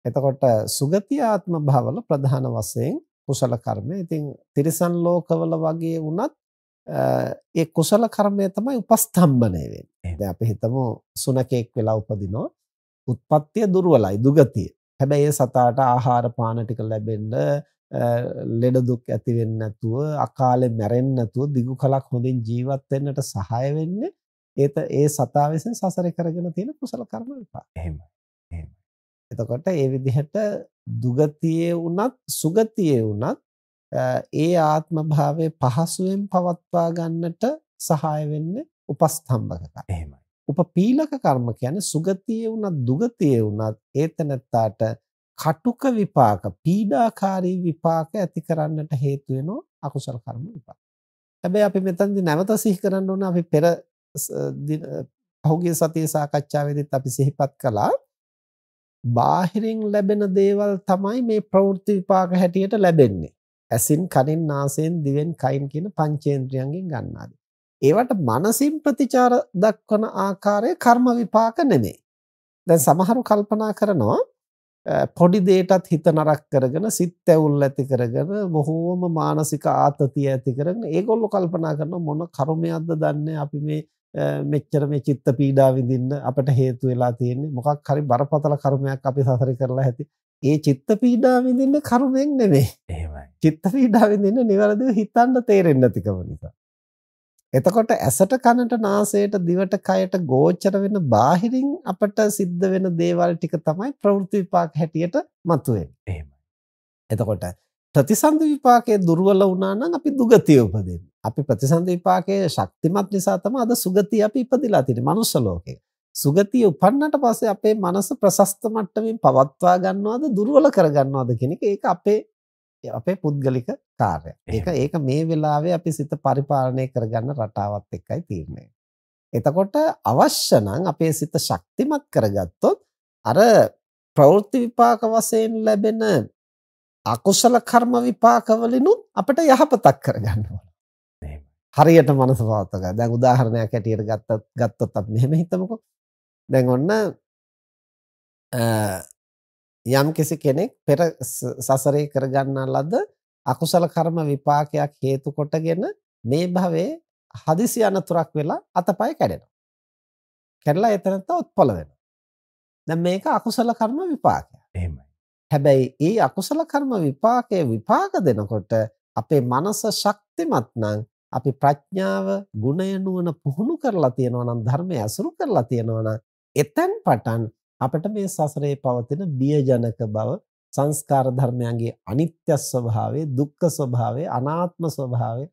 එතකොට සුගති ආත්ම භවවල ප්‍රධාන වශයෙන් කුසල කර්මය. ඉතින් තිරිසන් ලෝකවල වගේ වුණත් ඒ කුසල කර්මය තමයි උපස්තම්බණය වෙන්නේ. දැන් අපි හිතමු සුනකෙක් වෙලා උපදිනවා. උත්පත්තිය දුර්වලයි, දුගතිය. හැබැයි ඒ සතාට ආහාර පාන ටික ලැබෙන්න ලෙඩ දුක් ඇති වෙන්නේ නැතුව අකාලේ මැරෙන්නේ නැතුව දිගු කලක් හොඳින් ජීවත් වෙන්නට සහාය වෙන්නේ ඒත ඒ සතා විසින් සසරේ කරගෙන තියෙන කුසල කර්ම විපාක. එහෙමයි. එහෙමයි. එතකොට ඒ විදිහට දුගතියේ වුණත් සුගතියේ වුණත් ඒ ආත්ම භාවයේ පහසුවෙන් පවත්වා ගන්නට සහාය වෙන්නේ උපස්තම්භක කර්ම. එහෙමයි. උපපීලක කර්ම කියන්නේ සුගතියේ වුණත් දුගතියේ වුණත් ඒතනත්තාට කටුක විපාක පීඩාකාරී විපාක ඇති කරන්නට හේතු වෙනවා අකුසල කර්ම විපාක. හැබැයි අපි මෙතනදී නැවත සිහි කරන්න ඕන අපි පෙර පහුගිය සතියේ සාකච්ඡාවේදීත් අපි සිහිපත් කළා. බාහිරින් ලැබෙන දේවල් තමයි මේ ප්‍රවෘත්ති විපාක හැටියට ලැබෙන්නේ. ඇසින්, කනින්, නාසයෙන්, දිවෙන්, කයින් කියන පංචේන්ද්‍රයන්ගෙන් ගන්නාදී. ඒවට මනසින් ප්‍රතිචාර දක්වන ආකාරය කර්ම විපාක නෙමෙයි. දැන් සමහරු කල්පනා කරනවා පොඩි දෙයටත් හිත නරක කරගෙන සිත් ඇවුල් ඇති කරගෙන බොහෝම මානසික ආතතිය ඇති කරගෙන ඒගොල්ලෝ කල්පනා කරන මොන කර්මයක්ද දන්නේ අපි මේ මෙච්චර මේ චිත්ත පීඩාව විඳින්න අපට හේතු වෙලා තියෙන්නේ මොකක් හරි බරපතල කර්මයක් අපි සසරේ කරලා ඇති ඒ චිත්ත පීඩාව විඳින්නේ කර්මෙන් නෙමෙයි එහෙමයි චිත්ත පීඩාව විඳින්නේ නිවැරදිව හිතන්න තේරෙන්නේ නැතිකම නිසා එතකොට ඇසට කනට නාසයට දිවට කයට ගෝචර වෙන බාහිරින් අපට සිද්ධ වෙන දේවල් ටික තමයි ප්‍රවෘත්ති විපාක හැටියට මතුවෙන්නේ. එහෙමයි. එතකොට ප්‍රතිසන්දි විපාකයේ දුර්වල වුණා නම් අපි දුගතිය උපදින්නේ. අපි ප්‍රතිසන්දි විපාකයේ ශක්තිමත් නිසා තමයි අද සුගතිය අපි ඉපදිලා තියෙන්නේ මනුෂ්‍ය ලෝකේ. සුගතිය උපන්නට පස්සේ අපේ මනස ප්‍රසස්ත මට්ටමින් පවත්වා ගන්නවද දුර්වල කර ගන්නවද කියන එක ඒක අපේ අපේ පුද්ගලික කාර්යය. ඒක ඒක මේ වෙලාවේ අපි සිත පරිපාලනය කරගන්න රටාවත් එක්කයි තීරණය. එතකොට අවශ්‍ය නම් අපේ සිත ශක්තිමත් කරගත්තොත් අර ප්‍රවෘත්ති විපාක වශයෙන් ලැබෙන අකුසල කර්ම විපාකවලිනුත් අපිට යහපතක් කරගන්න ඕන. හරියට මනස පවත්වා දැන් උදාහරණයක් ඇටියට ගත්තත් ගත්තොත් අපි මෙහෙම හිතමුකෝ. දැන් ඔන්න යම් කෙනෙක් පෙර සසරේ කරගන්නා ලද අකුසල කර්ම විපාකයක් හේතු කොටගෙන මේ භවයේ හදිසි අනතුරක් වෙලා අතපය කැඩෙනවා. කැඩලා එතනත් උත්පල වෙනවා. දැන් මේක අකුසල කර්ම විපාකයක්. එහෙමයි. හැබැයි ඒ අකුසල කර්ම විපාකයේ විපාක දෙනකොට අපේ මනස ශක්තිමත් නම් අපි ප්‍රඥාව, ගුණය නුවණ පුහුණු කරලා තියෙනවා නම් ධර්මය අසුරු කරලා තියෙනවා නම් එතෙන් පටන් අපිට මේ සසරේ පවතින බියජනක බව සංස්කාර ධර්මයන්ගේ අනිත්‍ය ස්වභාවය දුක්ඛ ස්වභාවය අනාත්ම ස්වභාවය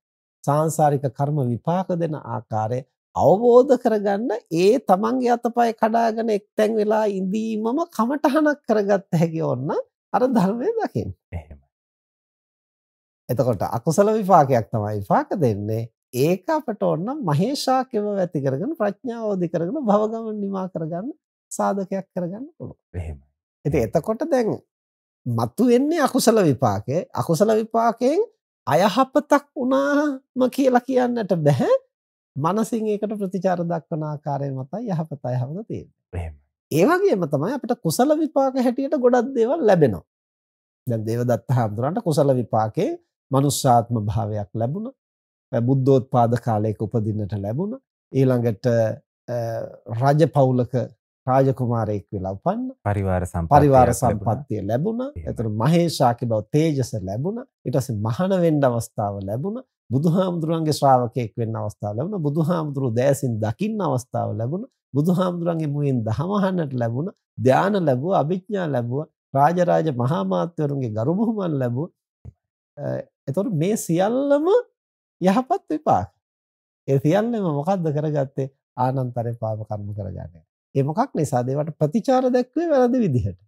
සාංශාරික කර්ම විපාක දෙන ආකාරය අවබෝධ කරගන්න ඒ තමන්ගේ අතපය කඩාගෙන එක්තැන් වෙලා ඉඳීමම කමටහනක් කරගත්ත හැකි ඕන්න අර ධර්මය දකින්න. එහෙමයි. එතකොට අකුසල විපාකයක් තමයි විපාක දෙන්නේ. ඒක අපට ඕන්න මහේශාකව ඇති කරගෙන ප්‍රඥාව අවදි කරගෙන භවගමන නිමා කරගන්න සාධකයක් කරගන්න පුළුවන්. එහෙමයි. ඉතින් එතකොට දැන් මතු වෙන්නේ අකුසල විපාකේ. අකුසල විපාකයෙන් අයහපතක් වුණාම කියලා කියන්නට බෑ. මනසින් ඒකට ප්‍රතිචාර දක්වන ආකාරය මතයි යහපත අයහපත තියෙන්නේ. ඒ වගේම තමයි අපිට කුසල විපාක හැටියට ගොඩක් දේවල් ලැබෙනවා. දැන් දේවදත්ත හඳුරන්ට කුසල විපාකේ මනුස්සාත්ම භාවයක් ලැබුණා. බුද්ධෝත්පාද කාලයක උපදින්නට ලැබුණා. ඊළඟට රජ පවුලක රාජකුමාරයෙක් වෙලා උපන්න. පරිවාර සම්පත්තිය. පරිවාර සම්පත්තිය ලැබුණා. එතන මහේෂාකේ බව තේජස ලැබුණා. ඊට පස්සේ මහාන වෙන්න අවස්ථාව ලැබුණා. බුදුහාමුදුරන්ගේ ශ්‍රාවකයෙක් වෙන්න අවස්ථාව ලැබුණා. බුදුහාමුදුරු දැසින් දකින්න අවස්ථාව ලැබුණා. බුදුහාමුදුරන්ගේ මුවෙන් දහම අහන්නට ලැබුණා. ධානය ලැබුවා, අභිඥා ලැබුවා. රාජරාජ මහා මාත්‍යවරුන්ගේ ගරු බුහුමන් ලැබුවා. එතකොට මේ සියල්ලම යහපත් විපාක. ඒ සියල්ලම මොකද්ද කරගත්තේ? ආනන්තරේ පාප කර්ම කරගන්නේ. ඒ මොකක් නිසාද? ඒවට ප්‍රතිචාර දක්වේ වැරදි විදිහට.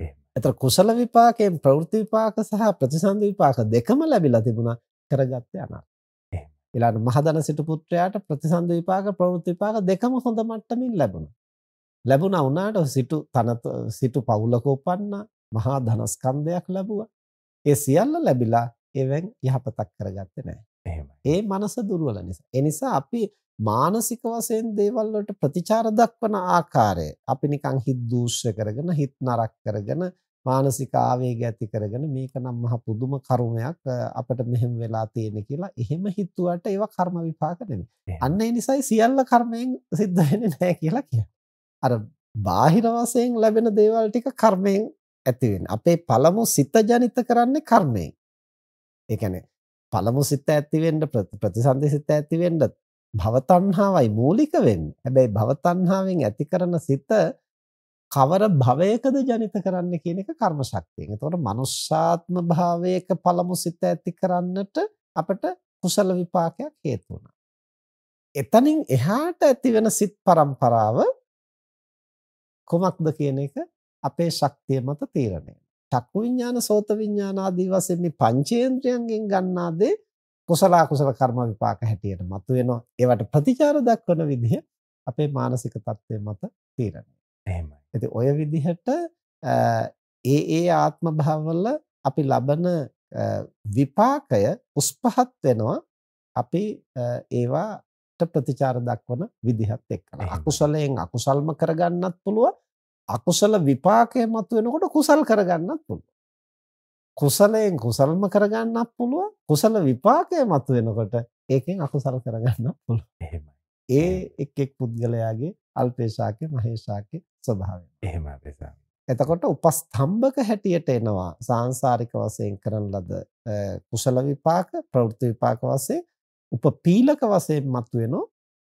එහෙම. ඒතර කුසල විපාකයෙන් ප්‍රවෘත්ති විපාක සහ ප්‍රතිසන්ද විපාක දෙකම ලැබිලා තිබුණා කරගත්තේ අනාගත. එහෙම. ඊළඟ මහදන සිටු පුත්‍රයාට ප්‍රතිසන්ද විපාක ප්‍රවෘත්ති විපාක දෙකම හොඳ මට්ටමින් ලැබුණා. ලැබුණා වුණාට සිටු තනත සිටු පවුලක උපන්නා මහා ධනස්කන්ධයක් ලැබුවා. ඒ සියල්ල ලැබිලා ඒවෙන් යහපතක් කරගත්තේ නැහැ. එහෙමයි. ඒ මනස දුර්වල නිසා. ඒ නිසා අපි මානසික වශයෙන් දේවල් වලට ප්‍රතිචාර දක්වන ආකාරය අපි නිකන් හිත දූෂ්‍ය කරගෙන හිත නරක කරගෙන මානසික ආවේග ඇති කරගෙන මේක නම් මහ පුදුම කර්මයක් අපිට මෙහෙම වෙලා තියෙන කියලා එහෙම හිතුවට ඒවා කර්ම විපාක නෙමෙයි. අන්න ඒ නිසායි සියල්ල කර්මයෙන් සිද්ධ වෙන්නේ නැහැ කියලා කියන්නේ. අර බාහිර වශයෙන් ලැබෙන දේවල් ටික කර්මයෙන් ඇති වෙන්නේ. අපේ පළමු සිත ජනිත කරන්නේ කර්මයෙන්. ඒ කියන්නේ පළමු සිත ඇති වෙන්න ප්‍රතිසන්දි සිත ඇති වෙන්න භවතණ්හාවයි මූලික වෙන්නේ. හැබැයි භවතණ්හාවෙන් ඇති කරන සිත කවර භවයකද ජනිත කරන්න කියන එක කර්ම ශක්තියෙන්. එතකොට මනුෂ්‍යාත්ම භාවයක පළමු සිත ඇති කරන්නට අපට කුසල විපාකයක් හේතු වුණා. එතනින් එහාට ඇති වෙන සිත් පරම්පරාව කොමක්ද කියන එක අපේ ශක්තිය මත තීරණය. චක්කු විඥාන, සෝත විඥාන ආදී වශයෙන් මේ පංචේන්ද්‍රයන්ගෙන් ගන්නා දේ කුසල අකුසල කර්ම විපාක හැටියට මතුවෙනවා. ඒවට ප්‍රතිචාර දක්වන විදිහ අපේ මානසික தත්ත්වය මත තීරණය. එහෙමයි. ඉතින් ඔය විදිහට ඒ ඒ ආත්ම භාවවල අපි ලබන විපාකය උස්පහත් වෙනවා අපි ඒවාට ප්‍රතිචාර දක්වන විදිහත් එක්කලා. අකුසලයෙන් අකුසල්ම කරගන්නත් පුළුවන්. අකුසල විපාකය මතුවෙනකොට කුසල් කරගන්නත් පුළුවන්. කුසලයෙන් කුසලම කරගන්නත් පුළුවන්. කුසල විපාකය මතුවෙනකොට ඒකෙන් අකුසල කරගන්නත් පුළුවන්. එහෙමයි. ඒ එක් එක් පුද්ගලයාගේ අල්පේශාකේ මහේශාකේ ස්වභාවය. එහෙමයි ප්‍රසන්න. එතකොට උපස්තම්භක හැටියට එනවා සාංශාරික වශයෙන් කරන ලද කුසල විපාක ප්‍රවෘත්ති විපාක වශයෙන් උපපීලක වශයෙන් මතුවෙන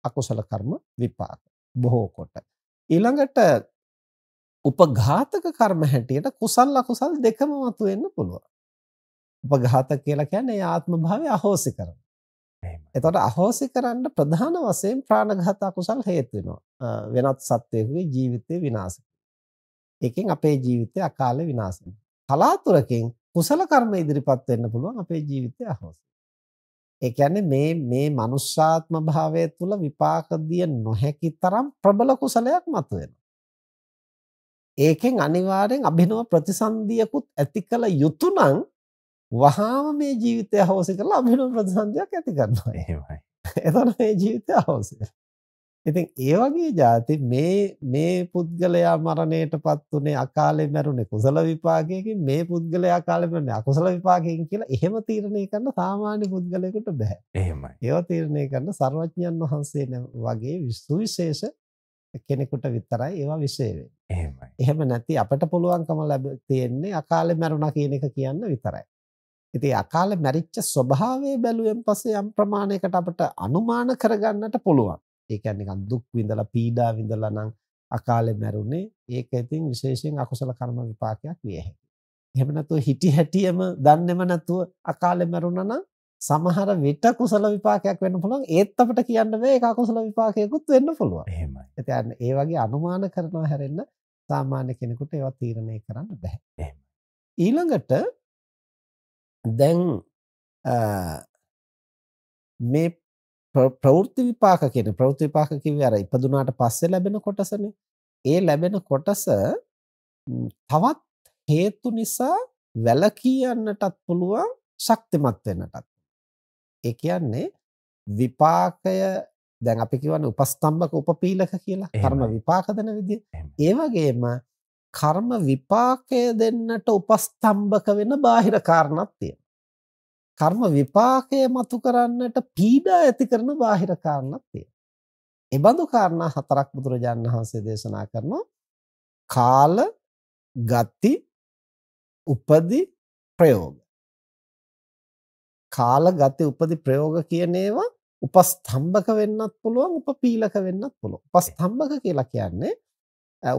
අකුසල කර්ම විපාක බොහෝ කොට ඊළඟට උපඝාතක කර්ම හැටියට කුසල් අකුසල් දෙකම මතුවෙන්න පුළුවන්. උපඝාතක කියලා කියන්නේ ආත්ම භාවය අහෝසි කරන. එතකොට අහෝසි කරන්න ප්‍රධාන වශයෙන් ප්‍රාණඝාත අකුසල් හේතු වෙනවා. වෙනත් සත්වයකගේ ජීවිතේ විනාශ ඒකෙන් අපේ ජීවිතය අකාලේ විනාශ කලාතුරකින් කුසල කර්ම ඉදිරිපත් වෙන්න පුළුවන් අපේ ජීවිතය අහෝසි. ඒ කියන්නේ මේ මේ මනුෂ්‍යාත්ම භාවය තුළ විපාක දිය නොහැකි තරම් ප්‍රබල කුසලයක් මතුවෙනවා. ඒකෙන් අනිවාර්යෙන් අභිනව ප්‍රතිසන්දියකුත් ඇති කළ යුතු නම් වහාම මේ ජීවිතය හවස කරලා අභිනව ප්‍රතිසන්දියක් ඇති කරනවා. එහෙමයි. එතන මේ ජීවිතය හවස. ඉතින් ඒ වගේ જાති මේ මේ පුද්ගලයා මරණයටපත් උනේ අකාලේ මැරුණේ කුසල විපාකයකින් මේ පුද්ගලයා අකාලේ මැරුණේ අකුසල විපාකයකින් කියලා එහෙම තීරණය කරන්න සාමාන්‍ය පුද්ගලයෙකුට බෑ. එහෙමයි. ඒව තීරණය කරන්න සර්වඥයන් වහන්සේ වගේ සුවිශේෂ කෙනෙකුට විතරයි ඒවා විශේෂ එහෙමයි. එහෙම නැති අපිට පුළුවන්කම ලැබ තියෙන්නේ අකාලේ මැරුණා කියන එක කියන්න විතරයි. ඉතින් අකාලේ මැරිච්ච ස්වභාවය බැලුවෙන් පස්සේ යම් ප්‍රමාණයකට අපිට අනුමාන කරගන්නට පුළුවන්. ඒ කියන්නේ නිකන් දුක් විඳලා පීඩා විඳලා නම් අකාලේ මැරුණේ ඒක ඉතින් විශේෂයෙන් අකුසල කර්ම විපාකයක් විය හැකියි. එහෙම නැතුව හිටි හැටියම දන්නේම නැතුව අකාලේ මැරුණා නම් සමහර විට කුසල විපාකයක් වෙන්න පුළුවන් ඒත් අපිට කියන්න බෑ ඒක අකුසල විපාකයකුත් වෙන්න පුළුවන්. එහෙමයි. ඒ කියන්නේ ඒ වගේ අනුමාන කරනවා හැරෙන්න සාමාන්‍ය කෙනෙකුට ඒවා තීරණය කරන්න බෑ. එහෙමයි. ඊළඟට දැන් මේ ප්‍රවෘත්ති විපාක කියන ප්‍රවෘත්ති විපාක කිව්වේ අර ඉපදුනාට පස්සේ ලැබෙන කොටසනේ. ඒ ලැබෙන කොටස තවත් හේතු නිසා වැළකී යන්නටත් පුළුවන් ශක්තිමත් වෙන්නටත් ඒ කියන්නේ විපාකය දැන් අපි කියවන උපස්තම්භක උපපීලක කියලා කර්ම විපාක දෙන විදිය. ඒ වගේම කර්ම විපාකය දෙන්නට උපස්තම්භක වෙන බාහිර කාරණාවක් තියෙනවා. කර්ම විපාකය මතු කරන්නට පීඩා ඇති කරන බාහිර කාරණාවක් තියෙනවා. ඒ බඳු කාරණා හතරක් බුදුරජාණන් වහන්සේ දේශනා කරනවා. කාල, ගති, උපදි, ප්‍රයෝග. කාල ගති උපදි ප්‍රයෝග කියන ඒවා උපස්තම්භක වෙන්නත් පුළුවන් උපපීලක වෙන්නත් පුළුවන්. උපස්තම්භක කියලා කියන්නේ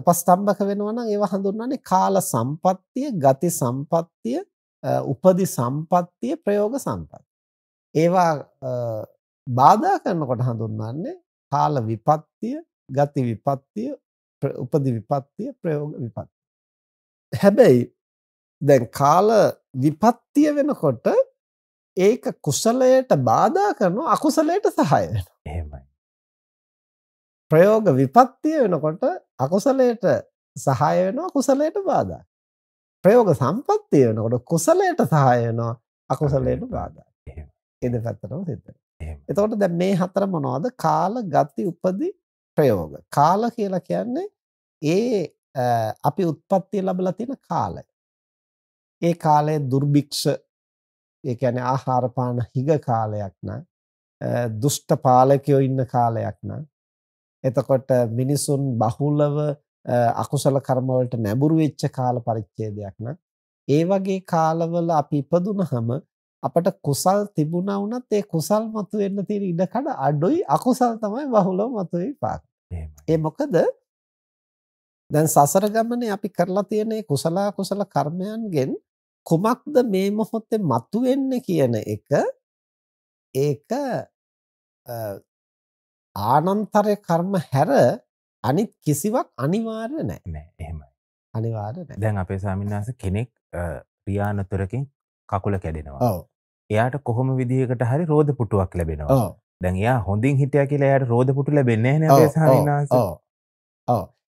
උපස්තම්භක වෙනවා නම් ඒව හඳුන්වන්නේ කාල සම්පත්තිය, ගති සම්පත්තිය, උපදි සම්පත්තිය, ප්‍රයෝග සම්පත්තිය. ඒවා බාධා කරනකොට හඳුන්වන්නේ කාල විපත්තිය, ගති විපත්තිය, උපදි විපත්තිය, ප්‍රයෝග විපත්තිය. හැබැයි දැන් කාල විපත්තිය වෙනකොට ඒක කුසලයට බාධා කරනවා අකුසලයට සහාය වෙනවා. එහෙමයි. ප්‍රයෝග විපත්‍ය වෙනකොට අකුසලයට සහාය වෙනවා කුසලයට බාධා. ප්‍රයෝග සම්පත්තිය වෙනකොට කුසලයට සහාය වෙනවා අකුසලයට බාධා. එහෙමයි. ඒ දෙපැත්තටම සිද්ධ වෙනවා. එතකොට දැන් මේ හතර මොනවද? කාල, ගති, උපදි, ප්‍රයෝග. කාල කියලා කියන්නේ ඒ අපි උත්පත්ති ලැබලා තියෙන කාලය. ඒ කාලයේ දුර්භික්ෂ ඒ කියන්නේ ආහාර පාන හිග කාලයක් නම් දුෂ්ට පාලකයෝ ඉන්න කාලයක් නම් එතකොට මිනිසුන් බහුලව අකුසල කර්ම වලට නැඹුරු වෙච්ච කාල පරිච්ඡේදයක් නම් ඒ වගේ කාලවල අපි ඉපදුනහම අපට කුසල් තිබුණා වුණත් ඒ කුසල් මතුවෙන්න තියෙන ඉඩකඩ අඩුයි අකුසල් තමයි බහුලව මතුවේ පාක්. ඒ මොකද දැන් සසර ගමනේ අපි කරලා තියෙන කුසල කුසල කර්මයන්ගෙන් කුමක්ද මේ මොහොතේ මතුවෙන්නේ කියන එක ඒක ආනන්තරේ කර්ම හැර අනිත් කිසිවක් අනිවාර්ය නැහැ. නෑ එහෙමයි. අනිවාර්ය නැහැ. දැන් අපේ ස්වාමීන් කෙනෙක් රියානතරකින් කකුල කැඩෙනවා. එයාට කොහොම විදිහකට හරි රෝද පුටුවක් ලැබෙනවා. දැන් එයා හොඳින් හිටියා කියලා එයාට රෝද පුටු ලැබෙන්නේ නැහැ නේද ස්වාමීන්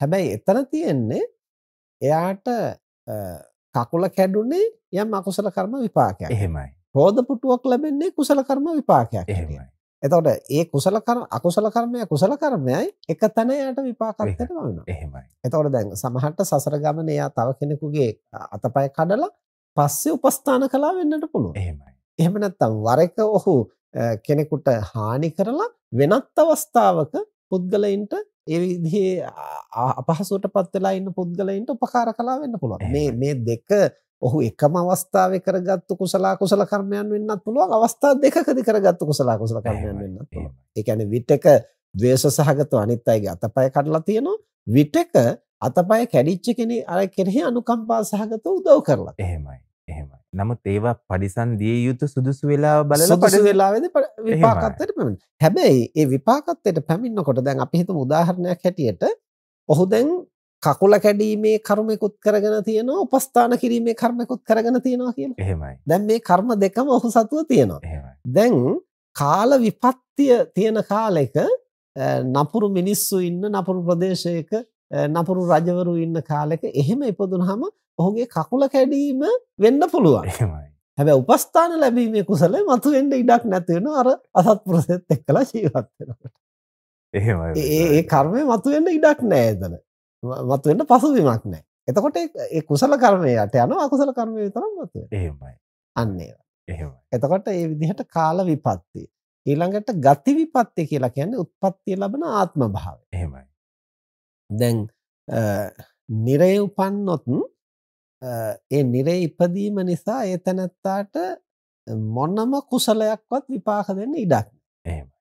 හැබැයි එතන තියෙන්නේ එයාට කකුල කැඩුනේ යම් අකුසල කර්ම විපාකයක්. එහෙමයි. රෝද පුටුවක් ලැබෙන්නේ කුසල කර්ම විපාකයක්. එහෙමයි. එතකොට ඒ කුසල කර්ම අකුසල කර්මය කුසල කර්මයයි එක තැන යාට විපාකත්වයට වුණා. එහෙමයි. එතකොට දැන් සමහරට සසර ගමන එයා තව කෙනෙකුගේ අතපය කඩලා පස්සේ උපස්ථාන කළා වෙන්නට පුළුවන්. එහෙමයි. එහෙම නැත්නම් වර එක ඔහු කෙනෙකුට හානි කරලා වෙනත් අවස්ථාවක පුද්ගලයින්ට ඒ විදිහේ අපහසුවට පත් වෙලා ඉන්න පුද්ගලයින්ට උපකාර කළා වෙන්න පුළුවන්. මේ මේ දෙක ඔහු එකම අවස්ථාවේ කරගත්තු කුසල කුසල කර්මයන් වෙන්නත් පුළුවන් අවස්ථා දෙකකදී කරගත්තු කුසල කුසල කර්මයන් වෙන්නත් පුළුවන්. ඒ කියන්නේ විටක ද්වේෂ සහගතව අනිත් අයගේ අතපය කඩලා තියෙනවා. විටක අතපය කැඩිච්ච කෙනේ අර කෙනෙහි අනුකම්පා සහගතව උදව් කරලා. එහෙමයි. එහෙමයි. නමුත් ඒවා පරිසම් දිය යුතු සුදුසු වෙලාව බලලා පරිසම් වෙලාවේදී විපාකත්වයට පැමිණෙන. හැබැයි ඒ විපාකත්වයට පැමිණනකොට දැන් අපි හිතමු උදාහරණයක් හැටියට ඔහු දැන් කකුල කැඩීමේ කර්මයකුත් කරගෙන තියෙනවා උපස්ථාන කිරීමේ කර්මයකුත් කරගෙන තියෙනවා කියලා. එහෙමයි. දැන් මේ කර්ම දෙකම ඔහු සතුව තියෙනවා. එහෙමයි. දැන් කාල විපත්‍ය තියෙන කාලෙක නපුරු මිනිස්සු ඉන්න නපුරු ප්‍රදේශයක නපුරු රජවරු ඉන්න කාලෙක එහෙම ඉපදුනහම ඔහුගේ කකුල කැඩීම වෙන්න පුළුවන්. හැබැයි උපස්ථාන ලැබීමේ කුසලයේ මතු වෙන්න ඉඩක් නැති වෙන අර අසත්පුරුෂයත් එක්කලා ජීවත් වෙනකොට. එහෙමයි. ඒ කර්මය මතු වෙන්න ඉඩක් නැහැ එතන. මතු වෙන්න පසුබිමක් නැහැ. එතකොට ඒ කුසල කර්මය යට යනවා අකුසල කර්මය විතරක් මතු වෙනවා. එහෙමයි. අන්න ඒවා. එහෙමයි. එතකොට මේ විදිහට කාල විපත්ති. ඊළඟට ගති විපත්ති කියලා කියන්නේ උත්පත්ති ලැබෙන ආත්ම භාවය. එහෙමයි. දැන් නිරේ උපන්නොත් ඒ නිරේ ඉපදීම නිසා ඒ තැනැත්තාට මොනම කුසලයක්වත් විපාක දෙන්න ඉඩක් එහෙමයි.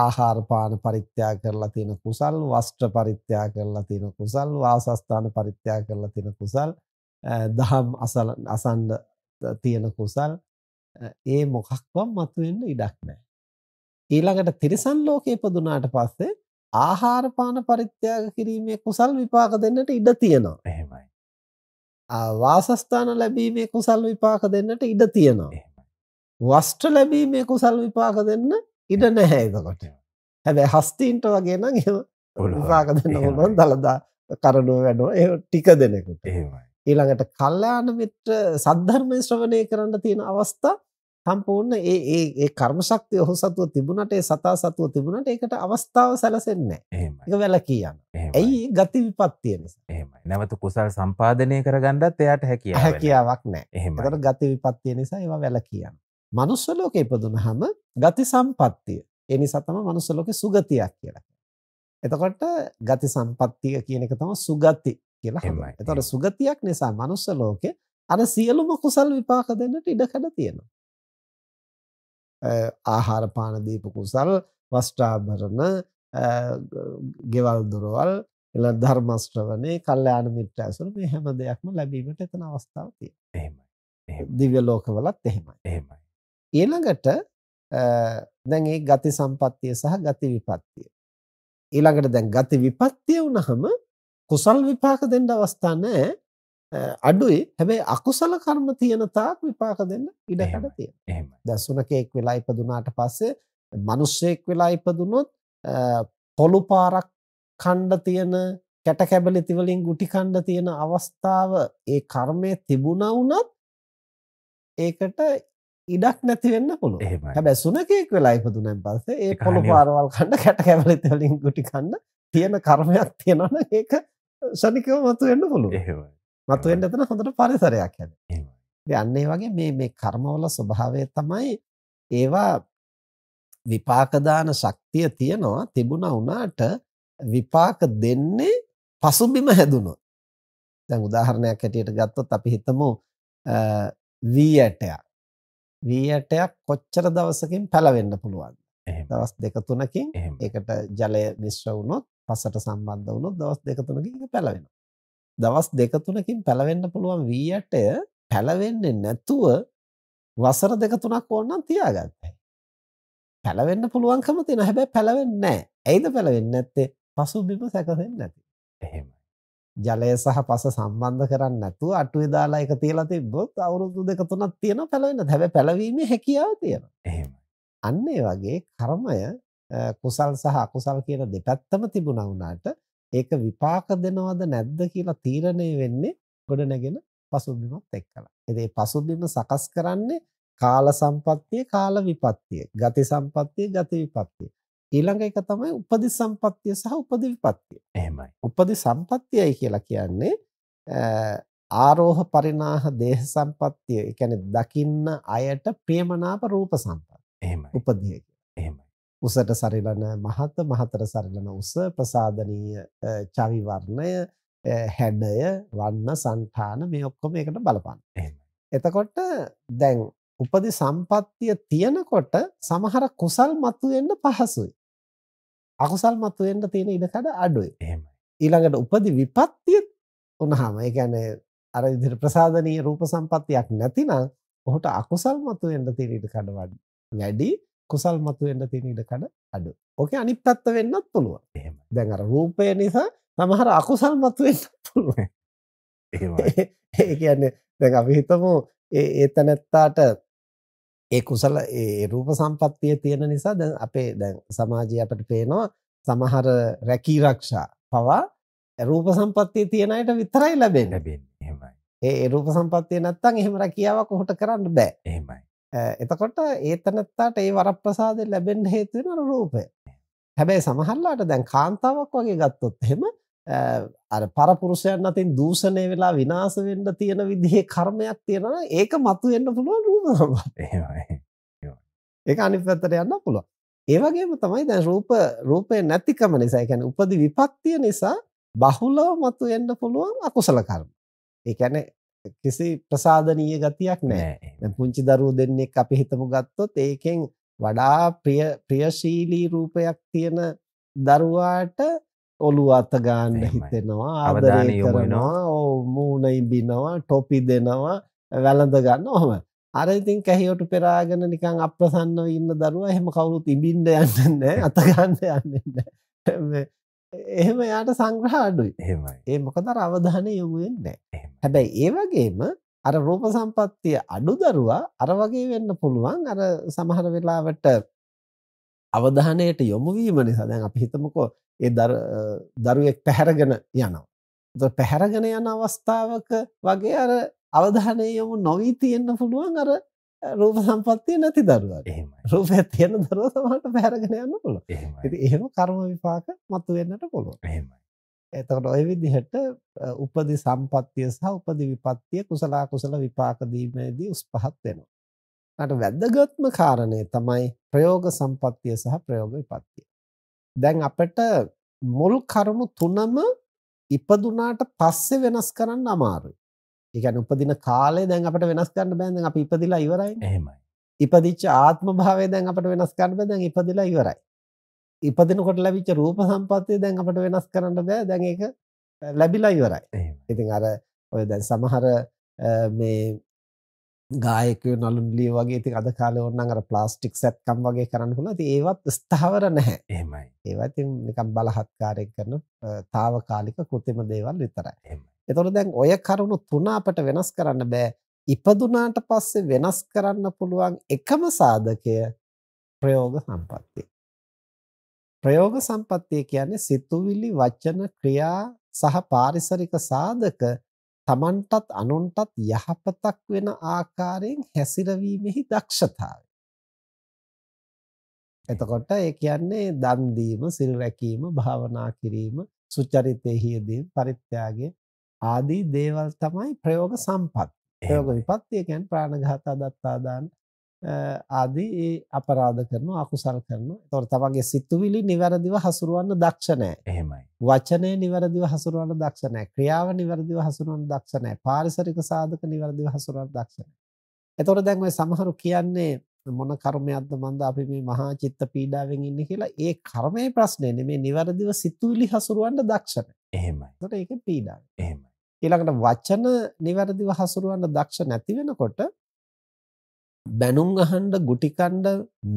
ආහාර පාන පරිත්‍යාග කරලා තියෙන කුසල්, වස්ත්‍ර පරිත්‍යාග කරලා තියෙන කුසල්, වාසස්ථාන පරිත්‍යාග කරලා තියෙන කුසල්, දහම් අසල අසන්න තියෙන කුසල් ඒ මොකක්වත් මතුවෙන්න ඉඩක් නැහැ. ඊළඟට තිරිසන් ලෝකේ ඉපදුනාට පස්සේ ආහාර පාන පරිත්‍යාග කිරීමේ කුසල් විපාක දෙන්නට ඉඩ තියෙනවා. එහෙමයි. වාසස්ථාන ලැබීමේ කුසල් විපාක දෙන්නට ඉඩ තියෙනවා. වස්ත්‍ර ලැබීමේ කුසල් විපාක දෙන්න ඉඩ නැහැ ඒකට. හැබැයි හස්තීන්ට වගේ නම් එහෙම විපාක දෙන්න පුළුවන් දලදා කරඬුව වැඩෝ ඒ ටික දෙනෙකුට. එහෙමයි. ඊළඟට කල්යාණ මිත්‍ර සද්ධර්ම ශ්‍රවණය කරන්න තියෙන අවස්ථා සම්පූර්ණ ඒ ඒ ඒ කර්ම ශක්තිය ඔහු සතුව තිබුණට ඒ සතා සතුව තිබුණට ඒකට අවස්ථාව සැලසෙන්නේ නැහැ. එහෙමයි. ඒක වැළකී යන. ඇයි ඒ ගති විපත්තිය නිසා. එහෙමයි. නැවත කුසල් සම්පාදනය කරගන්නත් එයාට හැකියාවක් නැහැ. හැකියාවක් නැහැ. එහෙමයි. ඒකට ගති විපත්තිය නිසා ඒවා වැළකී යන. මනුස්ස ලෝකේ ඉපදුනහම ගති සම්පත්තිය. ඒ නිසා තමයි මනුස්ස ලෝකේ සුගතියක් කියලා කියන්නේ. එතකොට ගති සම්පත්තිය කියන එක තමයි සුගති කියලා හඳුන්වන්නේ. එතකොට සුගතියක් නිසා මනුස්ස ලෝකේ අර සියලුම කුසල් විපාක දෙන්නට ඉඩ කඩ තියෙනවා. ආහාර පාන දීපු කුසල් වස්ත්‍රාභරණ ගෙවල් දොරවල් එල ධර්ම ශ්‍රවණේ කල්යාණ මිත්‍ර ඇසුර මේ හැම දෙයක්ම ලැබීමට එතන අවස්ථාවක් තියෙනවා. එහෙමයි. එහෙම. දිව්‍ය ලෝකවලත් එහෙමයි. එහෙමයි. ඊළඟට දැන් ඒ ගති සම්පත්තිය සහ ගති විපත්තිය. ඊළඟට දැන් ගති විපත්තිය වුණහම කුසල් විපාක දෙන්න අවස්ථා නැහැ. අඩුයි. හැබැයි අකුසල කර්ම තියෙන තාක් විපාක දෙන්න ඉඩ හැඩ තියෙනවා. එහෙමයි. දැන් සුනකෙක් වෙලා ඉපදුනාට පස්සේ මිනිස්සෙක් වෙලා ඉපදුනොත් පොළු පාරක් කණ්ඩ තියෙන කැට කැබලිති වලින් ගුටි කණ්ඩ තියෙන අවස්ථාව ඒ කර්මයේ තිබුණා වුණත් ඒකට ඉඩක් නැති වෙන්න පුළුවන්. එහෙමයි. හැබැයි සුනකෙක් වෙලා ඉපදුනන් පස්සේ ඒ පොළු පාරවල් කණ්ඩ කැට කැබලිති වලින් ගුටි කණ්ඩ තියෙන කර්මයක් තියෙනවා නම් ඒක ශනිකව මතුවෙන්න පුළුවන්. එහෙමයි. මතුවෙන්න එතන හොඳට පරිසරයක් හැදෙනවා. යන්නේ වගේ මේ මේ කර්මවල ස්වභාවය තමයි ඒවා විපාක දාන ශක්තිය තියනවා තිබුණා වුණාට විපාක දෙන්නේ පසුබිම හැදුනොත්. දැන් උදාහරණයක් ඇටියට ගත්තොත් අපි හිතමු වී ඇටයක්. වී ඇටයක් කොච්චර දවසකින් පැලවෙන්න පුළුවන්ද? දවස් දෙක තුනකින් ඒකට ජලය මිශ්‍ර වුණොත් පසට සම්බන්ධ වුණොත් දවස් දෙක තුනකින් ඒක පැලවෙනවා. දවස් දෙක තුනකින් පැලවෙන්න පුළුවන් වී ඇටය පැලවෙන්නේ නැතුව වසර දෙක තුනක් ඕනනම් තියාගත්තයි. පැලවෙන්න පුළුවන්කම තියෙන හැබැයි පැලවෙන්නේ නැහැ. ඇයිද පැලවෙන්නේ නැත්තේ? පසුබිම සැකසෙන්නේ නැති. එහෙමයි. ජලය සහ පස සම්බන්ධ කරන්නේ නැතුව අටුවේ දාලා එක තියලා තිබ්බොත් අවුරුදු දෙක තුනක් තියෙනවා පැලවෙන්නේ නැහැ. හැබැයි පැලවීමේ හැකියාව තියෙනවා. එහෙමයි. අන්න ඒ වගේ කර්මය කුසල් සහ අකුසල් කියන දෙපැත්තම තිබුණා වුණාට ඒක විපාක දෙනවද නැද්ද කියලා තීරණය වෙන්නේ ගොඩනැගෙන පසුබිමත් එක්කලා. ඉතින් මේ පසුබිම සකස් කරන්නේ කාල සම්පත්තිය, කාල විපත්තිය, ගති සම්පත්තිය, ගති විපත්තිය. ඊළඟ එක තමයි උපදි සම්පත්තිය සහ උපදි විපත්තිය. එහෙමයි. උපදි සම්පත්තියයි කියලා කියන්නේ ආරෝහ පරිණාහ දේහ සම්පත්තිය. ඒ කියන්නේ දකින්න අයට ප්‍රේමනාප රූප සම්පත්තිය. එහෙමයි. උපදී. එහෙමයි. උසට සරිලන මහත මහතර සරිලන උස ප්‍රසාදනීය චවි වර්ණය හැඩය වන්න సంతාන මේ ඔක්කොම එකට බලපාන. එතකොට දැන් උපදි සම්පත්තිය තියෙනකොට සමහර කුසල් මතුවෙන්න පහසුයි. අකුසල් මතුවෙන්න තියෙන ඉඩකඩ අඩුයි. එහෙමයි. ඊළඟට උපදි විපත්තිය වුණාම ඒ කියන්නේ අර විදිහට ප්‍රසාදනීය රූප සම්පත්තියක් නැතිනම් ඔහුට අකුසල් මතුවෙන්න තියෙන ඉඩකඩ වැඩි. කුසල් මතු වෙන්න තියෙන ඉඩකඩ අඩු. ඕකේ අනිත් පැත්ත වෙන්නත් පුළුවන්. එහෙම. දැන් අර රූපය නිසා සමහර අකුසල් මතු වෙන්න පුළුවන්. එහෙමයි. ඒ කියන්නේ දැන් අපි හිතමු ඒ ඒ තැනත්තාට ඒ කුසල ඒ රූප සම්පත්තිය තියෙන නිසා දැන් අපේ දැන් සමාජයේ අපිට පේනවා සමහර රැකී ආරක්ෂා පවා රූප සම්පත්තිය තියෙන අයට විතරයි ලැබෙන්නේ. ලැබෙන්නේ. එහෙමයි. ඒ රූප සම්පත්තිය නැත්තම් එහෙම රැකියාවක් උහුට කරන්න බෑ. එහෙමයි. එතකොට ඒතනත්තාට ඒ වරප්‍රසාදය ලැබෙන්න හේතු වෙන රූපය. හැබැයි සමහරලාට දැන් කාන්තාවක් වගේ ගත්තොත් එහෙම අර පරපුරුෂයන් අතින් දූෂණය වෙලා විනාශ වෙන්න තියෙන විදිහේ කර්මයක් තියෙනවා ඒක මතුවෙන්න පුළුවන් රූප සම්බන්ධ. ඒක අනිත් පැත්තට යන්න පුළුවන්. ඒ වගේම තමයි දැන් රූප රූපේ නැතිකම නිසා, ඒ කියන්නේ උපදි විපත්‍ය නිසා බහුලව මතුවෙන්න පුළුවන් අකුසල කර්ම. ඒ කියන්නේ කිසි ප්‍රසාදනීය ගතියක් නැහැ. දැන් පුංචි දරුවෝ දෙන්නෙක් අපි හිතමු ගත්තොත් ඒකෙන් වඩා ප්‍රිය ප්‍රියශීලී රූපයක් තියෙන දරුවාට ඔළුව අත ගන්න හිතෙනවා ආදරය කරනවා ඕ මූණයි බිනවා ටොපි දෙනවා වැළඳ ගන්න ඔහම අර ඉතින් කැහියට පෙරාගෙන නිකන් අප්‍රසන්නව ඉන්න දරුවා එහෙම කවුරුත් ඉබින්න යන්නේ නැහැ අත ගන්න යන්නේ නැහැ එහෙම යාට සංග්‍රහ අඩුයි. එහෙමයි. ඒ මොකද අර අවධානය යොමු වෙන්නේ නැහැ. හැබැයි ඒ වගේම අර රූප සම්පත්තිය අඩු දරුවා අර වගේ වෙන්න පුළුවන් අර සමහර වෙලාවට අවධානයට යොමු වීම නිසා දැන් අපි හිතමුකෝ ඒ දරුවෙක් පැහැරගෙන යනවා. ඒතකොට පැහැරගෙන යන අවස්ථාවක වගේ අර අවධානය යොමු නොවි තියෙන්න පුළුවන් අර රූප සම්පත්තිය නැති දරුවා. එහෙමයි. රූපයක් තියෙන දරුවා සමහරට පැහැරගෙන යන්න පුළුවන්. එහෙමයි. ඉතින් එහෙම කර්ම විපාක මතුවෙන්නට පුළුවන්. එහෙමයි. එතකොට ওই විදිහට උපදි සම්පත්තිය සහ උපදි විපත්තිය කුසල කුසල විපාක දීමේදී උස්පහත් වෙනවා. ඊට වැදගත්ම කාරණේ තමයි ප්‍රයෝග සම්පත්තිය සහ ප්‍රයෝග විපත්තිය. දැන් අපිට මුල් කර්ම තුනම ඉපදුනාට පස්සේ වෙනස් කරන්න අමාරුයි. ඒකන උපදින කාලය දැන් අපට වෙනස් කරන්න බෑ දැන් අපි ඉපදිලා ඉවරයි එහෙමයි ඉපදිච්ච ආත්ම භාවය දැන් අපට වෙනස් කරන්න බෑ දැන් ඉපදිලා ඉවරයි ඉපදිනකොට ලැබිච්ච රූප සම්පත්තිය දැන් අපට වෙනස් කරන්න බෑ දැන් ඒක ලැබිලා ඉවරයි එහෙමයි ඉතින් අර ඔය දැන් සමහර මේ ගායකයෝ නළුන්ලිය වගේ ඉතින් අද කාලේ ඕනනම් අර ප්ලාස්ටික් සැත්කම් වගේ කරන්න පුළුවන්. ඉතින් ඒවත් ස්ථාවර නැහැ. එහෙමයි. ඒවා ඉතින් නිකන් බලහත්කාරයෙන් කරන తాවකාලික කෘතිම දේවල් විතරයි. එහෙමයි. එතකොට දැන් ඔය කරුණු තුන අපට වෙනස් කරන්න බෑ. ඉපදුනාට පස්සේ වෙනස් කරන්න පුළුවන් එකම සාධකය ප්‍රයෝග සම්පත්තිය. ප්‍රයෝග සම්පත්තිය කියන්නේ සිතුවිලි, වචන, ක්‍රියා සහ පාරිසරික සාධක තමන්ටත් අනුන්ටත් යහපතක් වෙන ආකාරයෙන් හැසිරවීමෙහි දක්ෂතාවය. එතකොට ඒ කියන්නේ දන් දීම, සිල් රැකීම, භාවනා කිරීම, සුචරිතයේ යෙදීම, පරිත්‍යාගය, ආදී දේවල් තමයි ප්‍රයෝග සම්පත්. ප්‍රයෝග විපත්තිය කියන්නේ ප්‍රාණඝාත දත්තාදාන ආදී ඒ අපරාධ කරනවා අකුසල් කරනවා. ඒතකොට තමන්ගේ සිතුවිලි નિවරදිව හසුරවන්න දක්ෂ නැහැ. එහෙමයි. වචනය નિවරදිව හසුරවන්න දක්ෂ නැහැ. ක්‍රියාව નિවරදිව හසුරවන්න දක්ෂ නැහැ. පාරිසරික සාධක નિවරදිව හසුරවන්න දක්ෂ නැහැ. ඒතකොට දැන් මේ සමහරු කියන්නේ මොන කර්මයක්ද මන්ද අපි මේ මහා චිත්ත පීඩාවෙන් ඉන්නේ කියලා ඒ කර්මයේ ප්‍රශ්නේ නෙමෙයි નિවරදිව සිතුවිලි හසුරවන්න දක්ෂ නැහැ. එහෙමයි. ඒකට ඒකේ පීඩාව. එහෙමයි. ඊළඟට වචන નિවරදිව හසුරවන්න දක්ෂ නැති වෙනකොට බැනුම් අහන්න, ගුටි කන්න,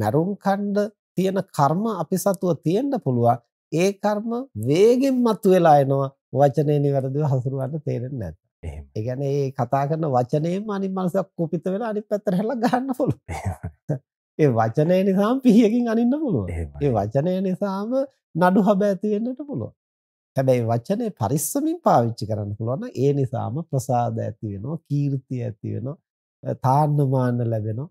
මැරුම් කන්න තියෙන කර්ම අපි සතුව තියෙන්න පුළුවන්. ඒ කර්ම වේගෙන් මතුවලා එනවා වචනේ નિවරදිව හසුරවන්න තේරෙන්නේ නැත්නම්. එහෙම. ඒ කියන්නේ මේ කතා කරන වචනේම අනිත් මනසක් කුපිත වෙලා අනිත් පැත්තට හැලලා ගන්න පුළුවන්. ඒ වචනය නිසාම පිහියකින් අනින්න පුළුවන්. ඒ වචනය නිසාම නඩු හබ ඇති වෙන්නට පුළුවන්. හැබැයි වචනේ පරිස්සමින් පාවිච්චි කරන්න පුළුවන් නම් ඒ නිසාම ප්‍රසාද ඇති වෙනවා, කීර්තිය ඇති වෙනවා, තාන්නමාන ලැබෙනවා,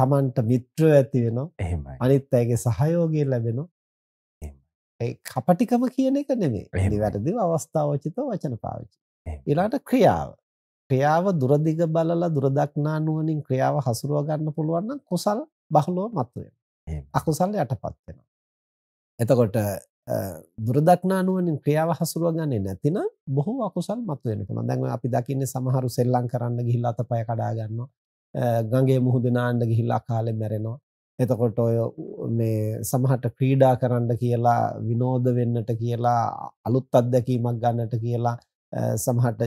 තමන්ට මිත්‍ර ඇති වෙනවා. එහෙමයි. අනිත් අයගේ සහයෝගය ලැබෙනවා. ඒ කපටිකම කියන එක නෙමෙයි. නිවැරදිව අවස්ථාවචිත වචන පාවිච්චි. ඊළඟට ක්‍රියාව. ක්‍රියාව දුරදිග බලලා දුරදක්නා නුවණින් ක්‍රියාව හසුරව ගන්න පුළුවන් නම් කුසල් බහලව මතුවෙනවා. අකුසල් යටපත් වෙනවා. එතකොට දුරදක්නානුවනින් ක්‍රියාව හසුරුව ගන්නේ නැතිනම් බොහෝ අකුසල් මතුවෙන්න පුළුවන්. දැන් අපි දකින්නේ සමහරු සෙල්ලම් කරන්න ගිහිල්ලා අතපය කඩා ගන්නවා. ගඟේ මුහුද නාන්න ගිහිල්ලා කාලේ මැරෙනවා. එතකොට ඔය මේ සමහරට ක්‍රීඩා කරන්න කියලා විනෝද වෙන්නට කියලා අලුත් අත්දැකීමක් ගන්නට කියලා සමහරට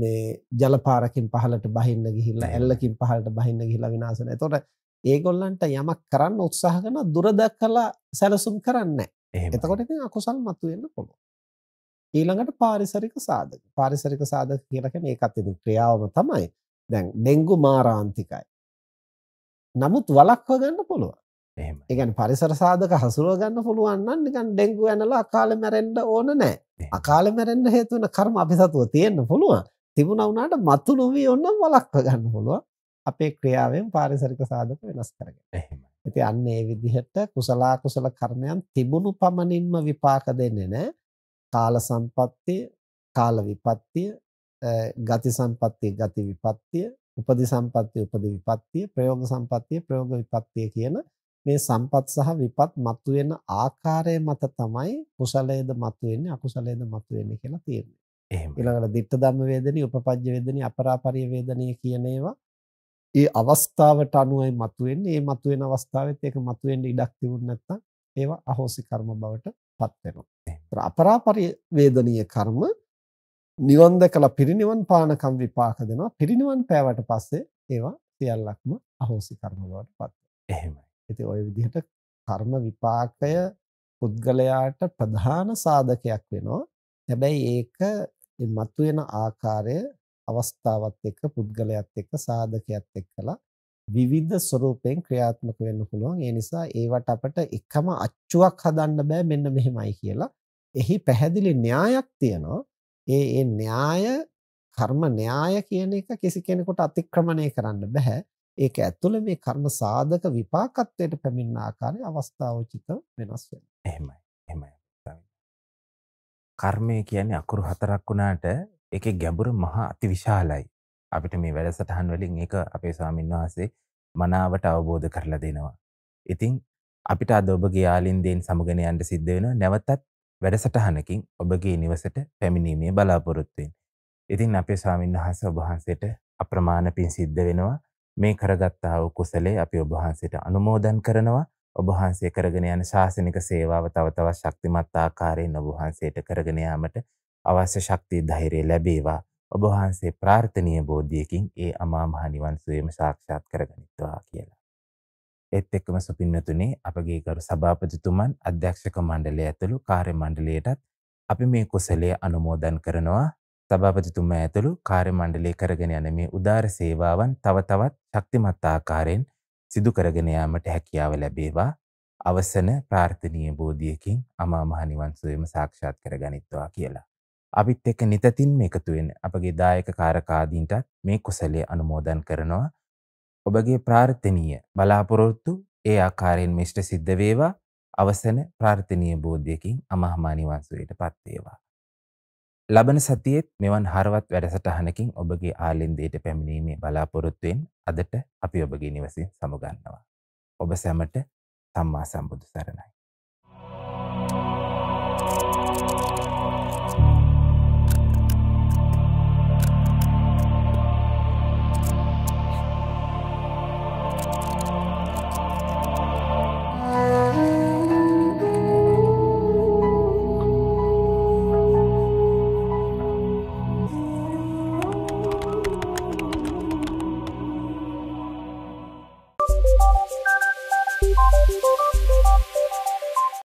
මේ ජලපාරකින් පහළට බහින්න ගිහිල්ලා ඇල්ලකින් පහළට බහින්න ගිහිල්ලා විනාශ වෙනවා. එතකොට ඒගොල්ලන්ට යමක් කරන්න උත්සාහ කරන දුරදකලා සැලසුම් කරන්නේ එතකොට ඉතින් අකුසල් මතුවෙන්න පුළුවන්. ඊළඟට පාරිසරික සාධක. පාරිසරික සාධක කියලා කියන්නේ ඒකත් ඉතින් ක්‍රියාවම තමයි. දැන් ඩෙන්ගු මාරාන්තිකයි. නමුත් වළක්ව ගන්න පුළුවන්. එහෙම. ඒ කියන්නේ පරිසර සාධක හසුරව ගන්න පුළුවන් නම් නිකන් ඩෙන්ගු ඇනලා අකාලේ මැරෙන්න ඕන නැහැ. අකාලේ මැරෙන්න හේතු වෙන කර්ම අපි සතුව තියෙන්න පුළුවන්. තිබුණා වුණාට මතු නොවි ඕනනම් වළක්ව ගන්න පුළුවන්. අපේ ක්‍රියාවෙන් පාරිසරික සාධක වෙනස් කරගන්න. එහෙම. ඉතින් අන්න ඒ විදිහට කුසල කුසල කර්මයන් තිබුණු පමණින්ම විපාක දෙන්නේ නැහැ. කාල සම්පත්තිය, කාල විපත්තිය, ගති සම්පත්තිය, ගති විපත්තිය, උපදි සම්පත්තිය, උපදි විපත්තිය, ප්‍රයෝග සම්පත්තිය, ප්‍රයෝග විපත්තිය කියන මේ සම්පත් සහ විපත් මතුවෙන ආකාරය මත තමයි කුසලයේද මතුවෙන්නේ අකුසලයේද මතුවෙන්නේ කියලා තේරෙන්නේ. එහෙම. ඊළඟට ditta ධම්ම වේදනී, උපපජ්ජ වේදනී, අපරාපරිය වේදනී කියන ඒවා ඒ අවස්ථාවට අනුවයි මතුවෙන්නේ. මේ මතුවෙන අවස්ථාවෙත් ඒක මතුවෙන්න ඉඩක් තිබුණ නැත්නම් ඒවා අහෝසි කර්ම බවට පත් වෙනවා. අපරාපරි වේදනීය කර්ම නිවන් දැකලා පිරිනිවන් පානකම් විපාක දෙනවා. පිරිනිවන් පෑවට පස්සේ ඒවා සියල්ලක්ම අහෝසි කර්ම බවට පත් එහෙමයි. ඉතින් ওই විදිහට කර්ම විපාකය පුද්ගලයාට ප්‍රධාන සාධකයක් වෙනවා. හැබැයි ඒක මතුවෙන ආකාරය අවස්ථාවත් එක්ක පුද්ගලයාත් එක්ක සාධකයක් එක්කලා විවිධ ස්වරූපයෙන් ක්‍රියාත්මක වෙන්න පුළුවන්. ඒ නිසා ඒවට අපට එකම අච්චුවක් හදන්න බෑ මෙන්න මෙහෙමයි කියලා. එහි පැහැදිලි න්‍යායක් තියෙනවා. ඒ ඒ න්‍යාය කර්ම න්‍යාය කියන එක කිසි කෙනෙකුට අතික්‍රමණය කරන්න බෑ. ඒක ඇතුළේ මේ කර්ම සාධක විපාකත්වයට පැමිණෙන ආකාරය අවස්ථාවෝචිත වෙනස් වෙනවා. එහෙමයි. එහෙමයි. කර්මය කියන්නේ අකුරු හතරක් වුණාට ඒකේ ගැඹුර මහා අතිවිශාලයි. අපිට මේ වැඩසටහන් වලින් ඒක අපේ ස්වාමීන් වහන්සේ මනාවට අවබෝධ කරලා දෙනවා. ඉතින් අපිට අද ඔබගේ යාලින්දෙන් සමගන යන්න සිද්ධ වෙනවා. නැවතත් වැඩසටහනකින් ඔබගේ නිවසට පැමිණීමේ බලාපොරොත්තුවෙන්. ඉතින් අපේ ස්වාමීන් වහන්සේ ඔබ වහන්සේට අප්‍රමාණ පින් සිද්ධ වෙනවා. මේ කරගත්තා වූ කුසලයේ අපි ඔබ වහන්සේට අනුමෝදන් කරනවා. ඔබ වහන්සේ කරගෙන යන ශාසනික සේවාව තව තවත් ශක්තිමත් ආකාරයෙන් ඔබ වහන්සේට කරගෙන යාමට අවශ්‍ය ශක්තිය ධෛර්යය ලැබේවා. ඔබ වහන්සේ ප්‍රාර්ථනීය බෝධියකින් ඒ අමා මහ නිවන් සුවයම සාක්ෂාත් කරගනිත්වා කියලා. ඒත් එක්කම සුපින්නතුනේ අපගේ ගරු සභාපතිතුමන් අධ්‍යක්ෂක මණ්ඩලය ඇතුළු කාර්ය මණ්ඩලයටත් අපි මේ කුසලය අනුමෝදන් කරනවා. සභාපතිතුමා ඇතුළු කාර්ය මණ්ඩලය කරගෙන යන මේ උදාර සේවාවන් තව තවත් ශක්තිමත් ආකාරයෙන් සිදු කරගෙන යාමට හැකියාව ලැබේවා. අවසන ප්‍රාර්ථනීය බෝධියකින් අමා මහ නිවන් සුවයම සාක්ෂාත් කරගනිත්වා කියලා. අපිත් එක්ක නිතතින්ම එකතු වෙන අපගේ දායක කාරකාදීන්ටත් මේ කුසලයේ අනුමෝදන් කරනවා. ඔබගේ ප්‍රාර්ථනීය බලාපොරොත්තු ඒ ආකාරයෙන් මිෂ්ට සිද්ධ වේවා. අවසන ප්‍රාර්ථනීය බෝධියකින් අමහා නිවන් සුවයටපත් වේවා. ලබන සතියේත් මෙවන් හරවත් වැඩසටහනකින් ඔබගේ ආලින්දයට පැමිණීමේ බලාපොරොත්තුවෙන් අදට අපි ඔබගේ නිවසේ සමුගන්නවා. ඔබ සැමට සම්මා සම්බුදු සරණයි.